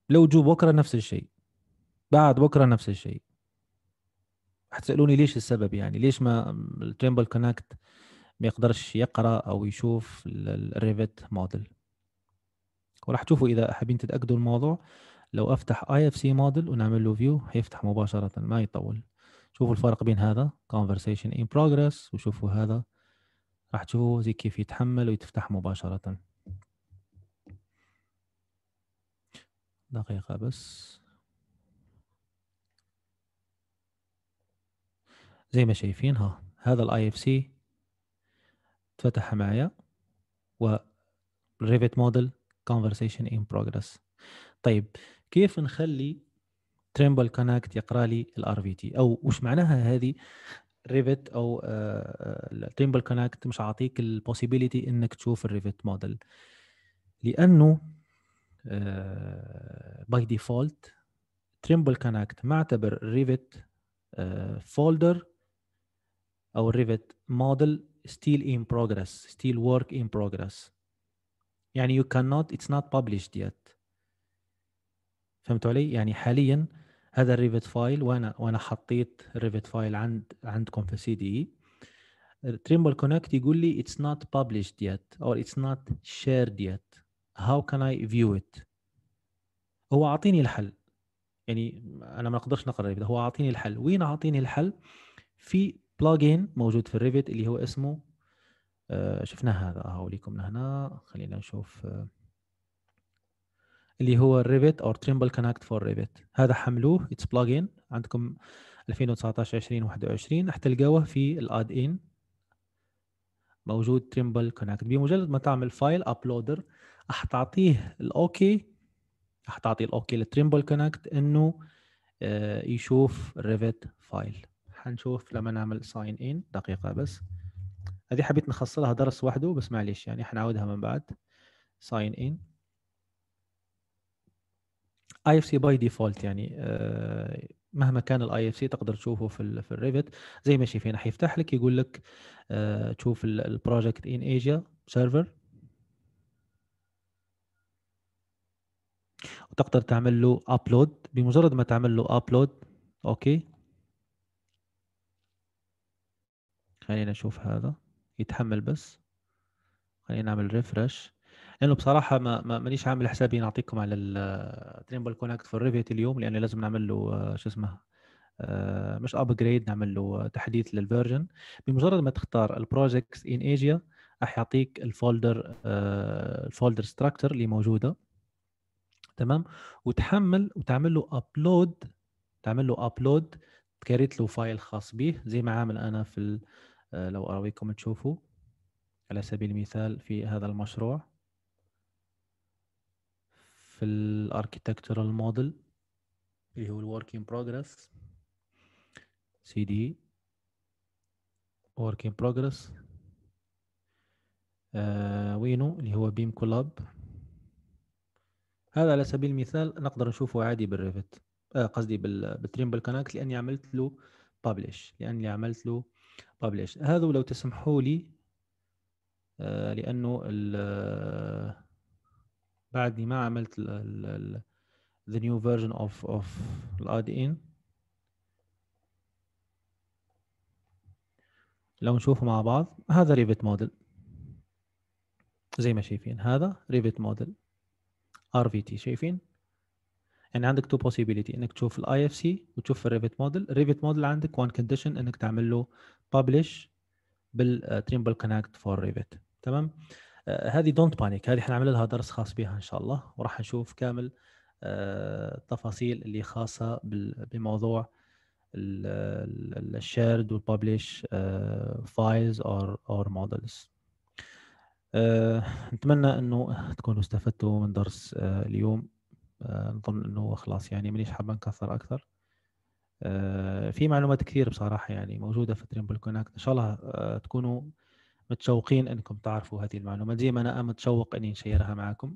[SPEAKER 1] لو جو بكره نفس الشيء بعد بكره نفس الشيء حتسالوني ليش السبب يعني ليش ما التريمبل كونكت ما يقدرش يقرا او يشوف الريفت موديل وراح تشوفوا اذا حابين تتاكدوا الموضوع لو افتح اي اف سي موديل ونعمل له فيو هيفتح مباشره ما يطول شوفوا الفرق بين هذا conversation in progress وشوفوا هذا راح تشوفوا زي كيف يتحمل ويتفتح مباشرة دقيقة بس زي ما شايفين ها هذا الـ IFC تفتح اتفتح معايا و Revit model conversation in progress طيب كيف نخلي تريمبل كونكت يقرا لي الار في تي او وش معناها هذه ريفت او تريمبل آه، آه، كونكت مش عاطيك البوسيبيليتي انك تشوف الريفت موديل لانه باي ديفولت تريمبل كونكت معتبر ريفت فولدر آه، او ريفت موديل still in progress still work in progress يعني you cannot it's not published yet فهمتوا علي يعني حاليا هذا الريفت فايل وانا وانا حطيت الريفت فايل عند عندكم في سي دي اي تريمبل كونكت يقول لي اتس نوت published yet or it's not shared yet how can I view it هو اعطيني الحل يعني انا ما اقدرش نقرا الريفت هو اعطيني الحل وين اعطيني الحل في بلجن موجود في الريفت اللي هو اسمه آه، شفنا هذا اهو لكم هنا خلينا نشوف آه، اللي هو الريبت او تريمبل كونكت فور ريفت هذا حملوه اتس بلجن عندكم 2019 2021 راح تلقاوه في الاد ان موجود تريمبل كونكت بمجرد ما تعمل فايل ابلودر راح تعطيه الاوكي راح تعطي الاوكي للتريمبل كونكت انه آه، يشوف الريفت فايل حنشوف لما نعمل ساين ان دقيقه بس هذه حبيت نخصلها درس وحده بس معليش يعني حنعاودها من بعد ساين ان اي اف سي باي ديفولت يعني آه، مهما كان الاي اف سي تقدر تشوفه في في الريفت زي ما شايفين حيفتح لك يقول لك آه، تشوف البروجكت ان ايجيا سيرفر وتقدر تعمل له ابلود بمجرد ما تعمل له ابلود اوكي خلينا نشوف هذا يتحمل بس خلينا نعمل ريفرش لانه بصراحه ما, مانيش عامل حسابي نعطيكم على التريمبل كونكت فور ريفيت اليوم لانه لازم نعمل له آه، شو اسمه آه، مش ابجريد نعمل له تحديث للفيرجن بمجرد ما تختار البروجكت ان ايجيا راح يعطيك الفولدر الفولدر ستراكتر اللي موجوده تمام وتحمل وتعمل له ابلود تعمل له ابلود تكريت له فايل خاص به زي ما عامل انا في آه، لو اراويكم تشوفوا على سبيل المثال في هذا المشروع في الاركيتكتشرال موديل اللي هو الورك ان سي دي ورك ان بروجرس وينو اللي هو بيم كولاب هذا على سبيل المثال نقدر نشوفه عادي بالريفت آه قصدي بالتريمبل كونكت لاني عملت له بابليش لاني عملت له بابليش هذا لو تسمحوا لي آه لانه آه، بعدني ما عملت ذا نيو فيرجن اوف اوف الاي ان لو نشوفه مع بعض هذا ريفت موديل زي ما شايفين هذا ريفت موديل ار في تي شايفين يعني عندك تو بوسيبيليتي انك تشوف الاي اف سي وتشوف الريفت موديل الريفت موديل عندك وان كونديشن انك تعمل له publish بالتريمبل كونكت فور ريفت تمام آه، هذه دونت بانيك هذه حنعمل لها درس خاص بها ان شاء الله وراح نشوف كامل آه، التفاصيل اللي خاصه بموضوع الشيرد والببلش فايلز اور اور مودلز نتمنى انه تكونوا استفدتوا من درس آه، اليوم نظن انه خلاص يعني مانيش حابه نكثر اكثر في معلومات كثير بصراحه يعني موجوده في تريمبل كونكت ان شاء الله تكونوا متشوقين انكم تعرفوا هذه المعلومه زي ما انا متشوق اني نشيرها معكم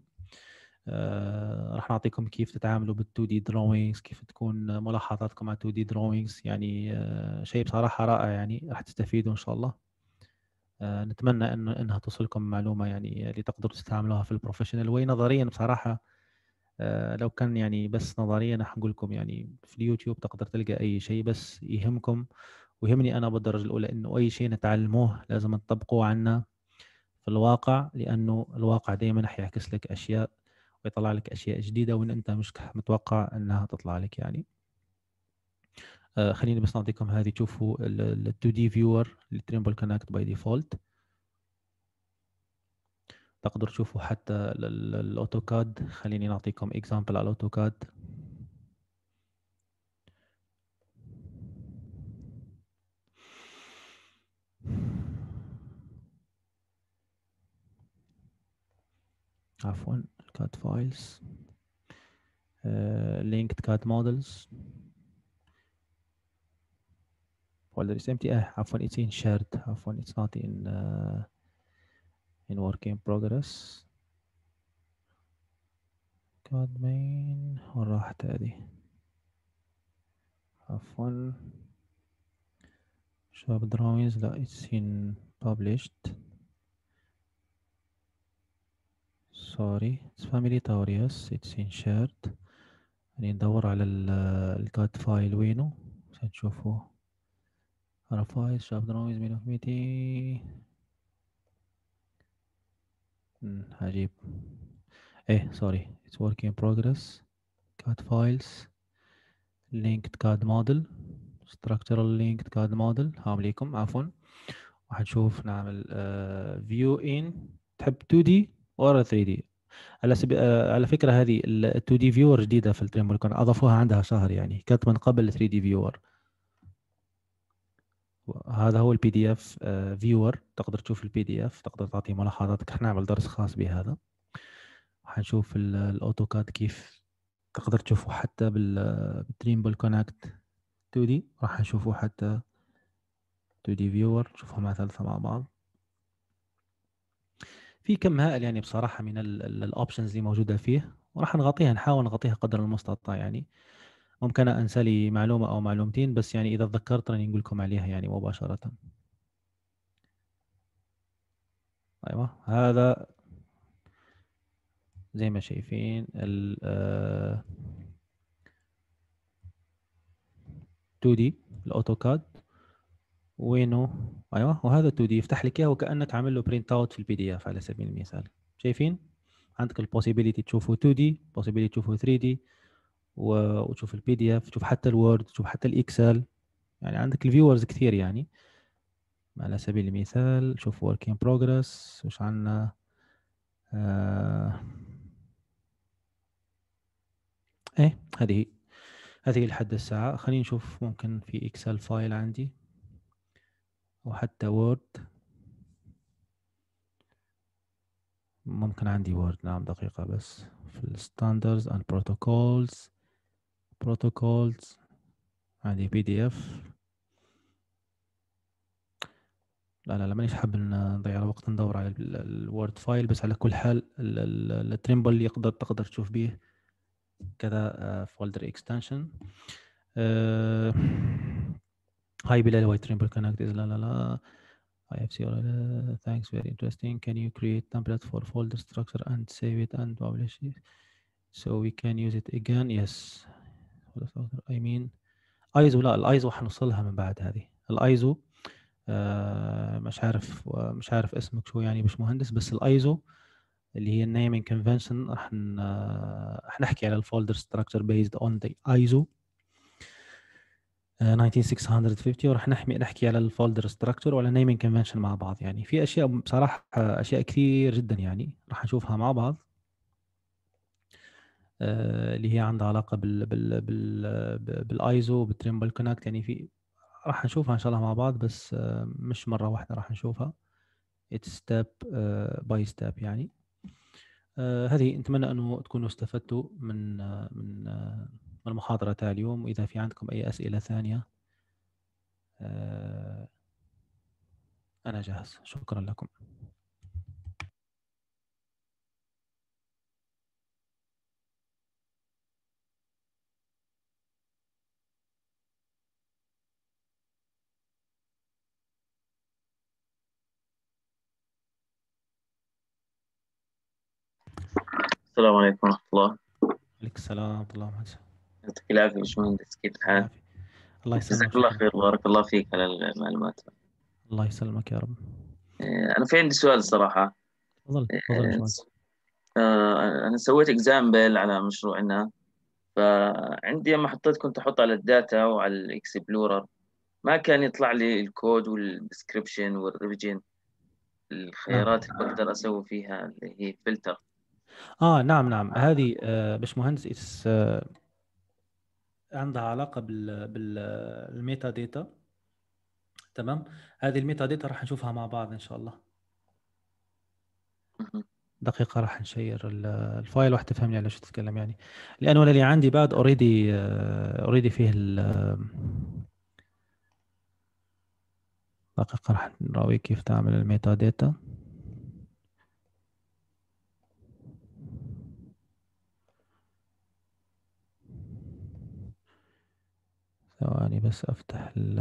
[SPEAKER 1] آه، راح نعطيكم كيف تتعاملوا بال2 دي دروينجز كيف تكون ملاحظاتكم على 2 دي دروينجز يعني آه، شيء بصراحه رائع يعني راح تستفيدوا ان شاء الله آه، نتمنى إن، انها توصلكم معلومه يعني اللي تقدروا تستعملوها في البروفيشنال وي نظريا بصراحه آه، لو كان يعني بس نظريا راح نقول لكم يعني في اليوتيوب تقدر تلقى اي شيء بس يهمكم ويهمني انا بالدرجه الاولى انه اي شيء نتعلموه لازم نطبقوه عنا في الواقع لانه الواقع دائما حيعكس لك اشياء ويطلع لك اشياء جديده وان انت مش متوقع انها تطلع لك يعني آه خليني بس نعطيكم هذه تشوفوا ال 2 دي فيور التريمبل كونكت باي ديفولت تقدر تشوفوا حتى الاوتوكاد خليني نعطيكم اكزامبل على الاوتوكاد عفوا الكات فايلز linked cat models folder is empty ah عفوا it's in shared عفوا it's not in uh, in work in progress cat main وين راحت هذه عفوا شاب drawings لا it's in published sorry it's family taurius it's in shared يعني ندور على الكات فايل وينه عشان نشوفه رفايز شاب درويز مين اوف ميتي عجيب ايه سوري it's work in progress CAD files linked CAD model structural linked CAD model هعمل لكم عفوا وحنشوف نعمل uh, view in تحب 2D ولا 3D على سب... آه، على فكره هذه ال 2 دي فيور جديده في الفريم ورك اضافوها عندها شهر يعني كانت من قبل 3 دي فيور هذا هو البي دي اف فيور تقدر تشوف البي دي اف تقدر تعطي ملاحظاتك حنعمل درس خاص بهذا حنشوف الاوتوكاد كيف تقدر تشوفه حتى بال بالتريمبل كونكت 2 دي راح نشوفه حتى 2 دي فيور نشوفهم ثلاثه مع بعض في كم هائل يعني بصراحه من الاوبشنز اللي موجوده فيه وراح نغطيها نحاول نغطيها قدر المستطاع يعني ممكن انسى لي معلومه او معلومتين بس يعني اذا تذكرت راني نقول لكم عليها يعني مباشره ايوه هذا زي ما شايفين ال 2 آه، دي الاوتوكاد وينه ايوه وهذا 2 دي يفتح لك اياه وكانك عامل له برينت اوت في البي دي اف على سبيل المثال شايفين عندك البوسيبيليتي تشوفه 2 دي بوسيبيليتي تشوفه 3 دي وتشوف البي دي اف تشوف حتى الوورد تشوف حتى الاكسل يعني عندك الفيورز كثير يعني على سبيل المثال شوف وركين بروجرس progress وش عندنا آه. ايه هذه هذه لحد الساعة خلينا نشوف ممكن في اكسل فايل عندي وحتى وورد ممكن عندي وورد نعم دقيقة بس في الستاندرز and protocols protocols عندي بي دي اف لا لا لا مانيش حاب نضيع الوقت ندور على الوورد فايل بس على كل حال التريمبل اللي يقدر تقدر تشوف بيه كذا فولدر آه، اكستنشن آه، Hi Bilal, why Trimble Connect is la la la. IFC, uh, thanks, very interesting. Can you create template for folder structure and save it and publish it? So we can use it again, yes. I mean, ايزو لا الايزو حنوصلها من بعد هذه الايزو آه مش عارف مش عارف اسمك شو يعني مش مهندس بس الايزو اللي هي النيمينج كونفنشن راح نحكي على الفولدر ستراكشر بيزد اون ذا ايزو 19650 آه، وراح نحمي نحكي على الفولدر ستراكشر وعلى نيمين كونفنشن مع بعض يعني في اشياء بصراحه اشياء كثير جدا يعني راح نشوفها مع بعض آه، اللي هي عندها علاقه بال بال بال بالايزو بالتريمبل كونكت يعني في راح نشوفها ان شاء الله مع بعض بس آه، مش مره واحده راح نشوفها اتس ستيب باي ستيب يعني هذه نتمنى انه تكونوا استفدتوا من من المحاضرة تاع اليوم وإذا في عندكم أي أسئلة ثانية آه، أنا جاهز شكرا لكم السلام عليكم ورحمة الله. عليك السلام ورحمة الله وبركاته. يعطيك العافيه باشمهندس كيف الحال؟ الله يسلمك جزاك الله خير بارك الله فيك على المعلومات الله يسلمك يا رب آه، انا في عندي سؤال صراحه تفضل تفضل آه، آه، انا سويت اكزامبل على مشروعنا فعندي لما حطيت كنت احط على الداتا وعلى الاكسبلورر ما كان يطلع لي الكود والديسكربشن والريفجن الخيارات اللي نعم. بقدر اسوي فيها اللي هي فلتر اه نعم نعم هذه باشمهندس عندها علاقه بال بالميتا داتا تمام هذه الميتا داتا راح نشوفها مع بعض ان شاء الله دقيقة راح نشير الفايل واحد تفهمني على شو تتكلم يعني لأنه اللي عندي بعد اوريدي اوريدي فيه دقيقة راح نراوي كيف تعمل الميتا داتا ثواني بس افتح ال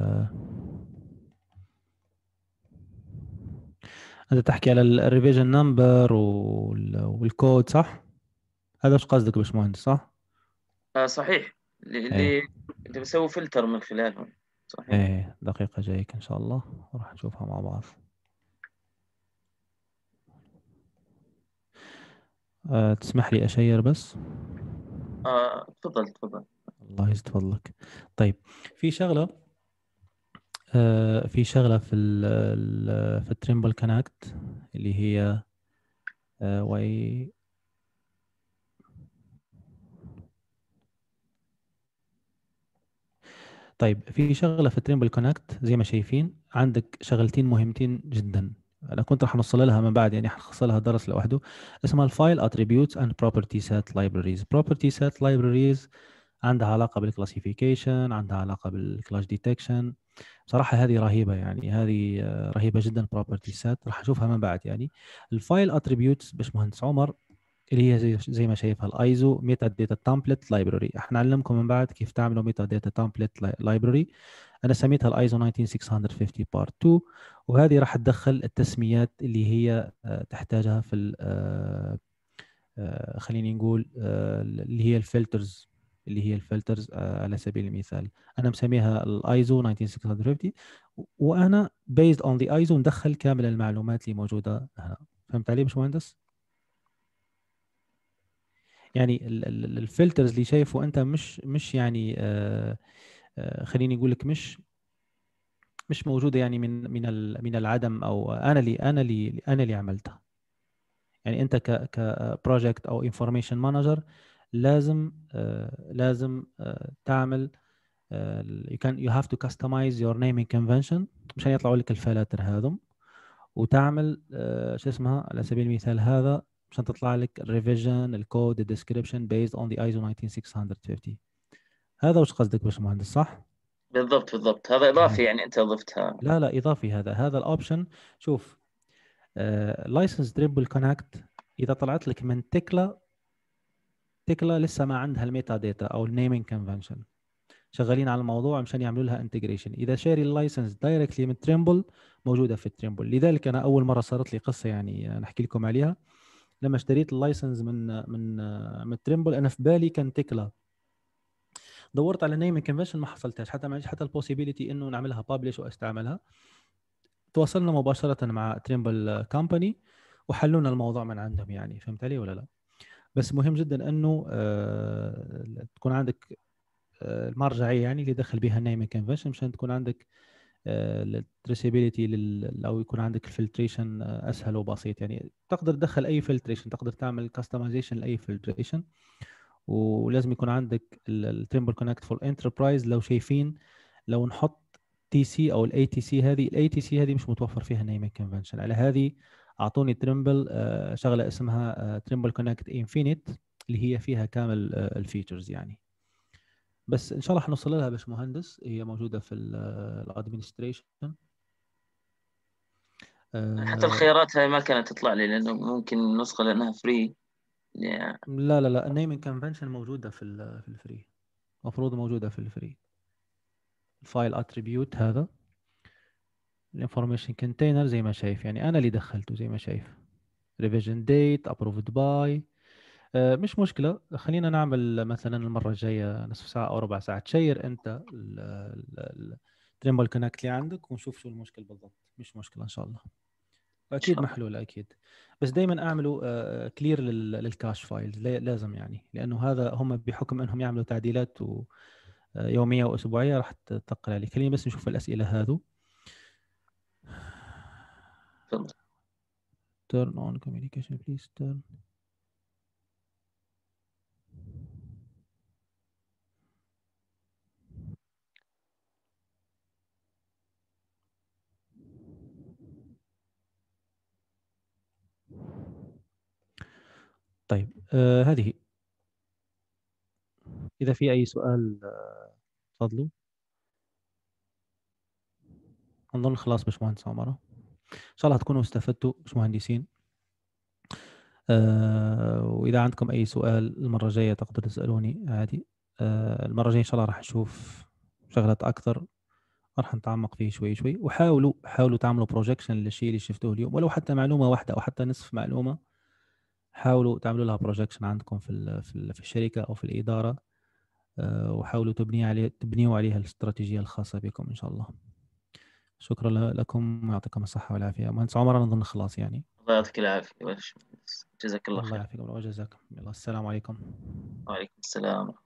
[SPEAKER 1] انت تحكي على الريفيجن نمبر والكود صح؟ هذا ايش قصدك باشمهندس صح؟ آه صحيح اللي اللي بسوي فلتر من خلالهم صحيح ايه دقيقة جايك ان شاء الله وراح نشوفها مع بعض آه، تسمح لي اشير بس؟ اه تفضل تفضل الله يجزي فضلك طيب في شغله آه في شغله في الـ في التريمبل كونكت اللي هي آه واي طيب في شغله في تريمبل كونكت زي ما شايفين عندك شغلتين مهمتين جدا انا كنت راح نوصل لها من بعد يعني حنخصص لها درس لوحده اسمها الفايل اتريبيوتس اند بروبرتي سيت لايبريز بروبرتي سيت لايبراريز عندها علاقه بالكلاسيفيكيشن عندها علاقه بالكلاش ديتكشن بصراحه هذه رهيبه يعني هذه رهيبه جدا بروبرتي سات راح نشوفها من بعد يعني الفايل اتريبيوتس باش مهندس عمر اللي هي زي, زي ما شايفها الايزو ميتا داتا تامبلت لايبراري احنا نعلمكم من بعد كيف تعملوا ميتا داتا تامبلت لايبراري انا سميتها الايزو 19650 بارت 2 وهذه راح تدخل التسميات اللي هي آه، تحتاجها في آه، آه، خليني نقول اللي هي الفلترز اللي هي الفلترز آه، على سبيل المثال انا مسميها الايزو 19650 وانا بيزد اون ذا ايزو ندخل كامل المعلومات اللي موجوده هنا فهمت علي باشمهندس؟ يعني الفلترز اللي شايفه انت مش مش يعني آه، آه، خليني اقول لك مش مش موجوده يعني من من من العدم او انا اللي انا اللي انا اللي عملتها يعني انت ك كبروجكت او انفورميشن مانجر لازم آه، لازم آه، تعمل آه، you can you have to customize your naming convention مشان يطلعوا لك الفلاتر هذم وتعمل شو اسمها على سبيل المثال هذا مشان تطلع لك الريفيجن الكود الديسكربشن based on the ISO 19650 هذا وش قصدك باشمهندس صح؟ بالضبط بالضبط هذا اضافي نعم. يعني انت ضفتها لا لا اضافي هذا هذا الاوبشن شوف لايسنس دريبل كونكت اذا طلعت لك من تكلا تكلا لسه ما عندها الميتا داتا او النيمينج كونفنشن شغالين على الموضوع مشان يعملوا لها انتجريشن اذا شاري اللايسنس دايركتلي من تريمبل موجوده في تريمبل لذلك انا اول مره صارت لي قصه يعني نحكي لكم عليها لما اشتريت اللايسنس من من من تريمبل انا في بالي كان تكلا دورت على نيمينج كونفنشن ما حصلتهاش حتى ما عنديش حتى البوسيبيليتي انه نعملها بابلش واستعملها تواصلنا مباشره مع تريمبل كومباني وحلونا الموضوع من عندهم يعني فهمت علي ولا لا؟ بس مهم جدا انه آه، تكون عندك آه، المرجعيه يعني اللي دخل بها النايمين كونفشن مشان تكون عندك آه، التريسيبيليتي او يكون عندك الفلتريشن اسهل وبسيط يعني تقدر تدخل اي فلتريشن تقدر تعمل كاستمايزيشن لاي فلتريشن ولازم يكون عندك التريمبل كونكت فور انتربرايز لو شايفين لو نحط تي سي او الاي تي سي هذه الاي تي سي هذه مش متوفر فيها نايمين كونفنشن على هذه اعطوني ترمبل آه، شغله اسمها ترمبل كونكت انفينيت اللي هي فيها كامل آه، الفيتشرز يعني بس ان شاء الله حنوصل لها باشمهندس هي موجوده في الادمنستريشن آه، حتى الخيارات هاي ما كانت تطلع لي لانه ممكن نسخه لانها فري لا لا لا النيمنج كونفنشن موجوده في في الفري المفروض موجوده في الفري الفايل اتريبيوت هذا الانفورميشن كونتينر زي ما شايف يعني انا اللي دخلته زي ما شايف ريفيجن ديت ابروفد باي مش مشكله خلينا نعمل مثلا المره الجايه نصف ساعه او ربع ساعه تشير انت التريمبل كونكت اللي عندك ونشوف شو المشكلة بالضبط مش مشكله ان شاء الله اكيد محلوله اكيد بس دائما اعملوا كلير للكاش فايلز لازم يعني لانه هذا هم بحكم انهم يعملوا تعديلات آه، يوميه واسبوعيه راح تثقل عليك خلينا بس نشوف الاسئله هذو turn on communication please turn طيب آه هذه إذا في أي سؤال آه، تفضلوا آه أظن خلاص باشمهندس عمره ان شاء الله تكونوا استفدتوا مهندسين آه واذا عندكم اي سؤال المره الجايه تقدروا تسالوني عادي آه المره الجايه ان شاء الله راح نشوف شغلات اكثر راح نتعمق فيه شوي شوي وحاولوا حاولوا تعملوا بروجكشن للشيء اللي شفتوه اليوم ولو حتى معلومه واحده او حتى نصف معلومه حاولوا تعملوا لها بروجكشن عندكم في في الشركه او في الاداره آه، وحاولوا تبني عليه تبنيوا عليها الاستراتيجيه الخاصه بكم ان شاء الله شكرا لكم ويعطيكم الصحه والعافيه مهندس عمر انا اظن خلاص يعني الله يعطيك العافيه جزاك الله خير الله يعافيكم وجزاكم يلا السلام عليكم وعليكم السلام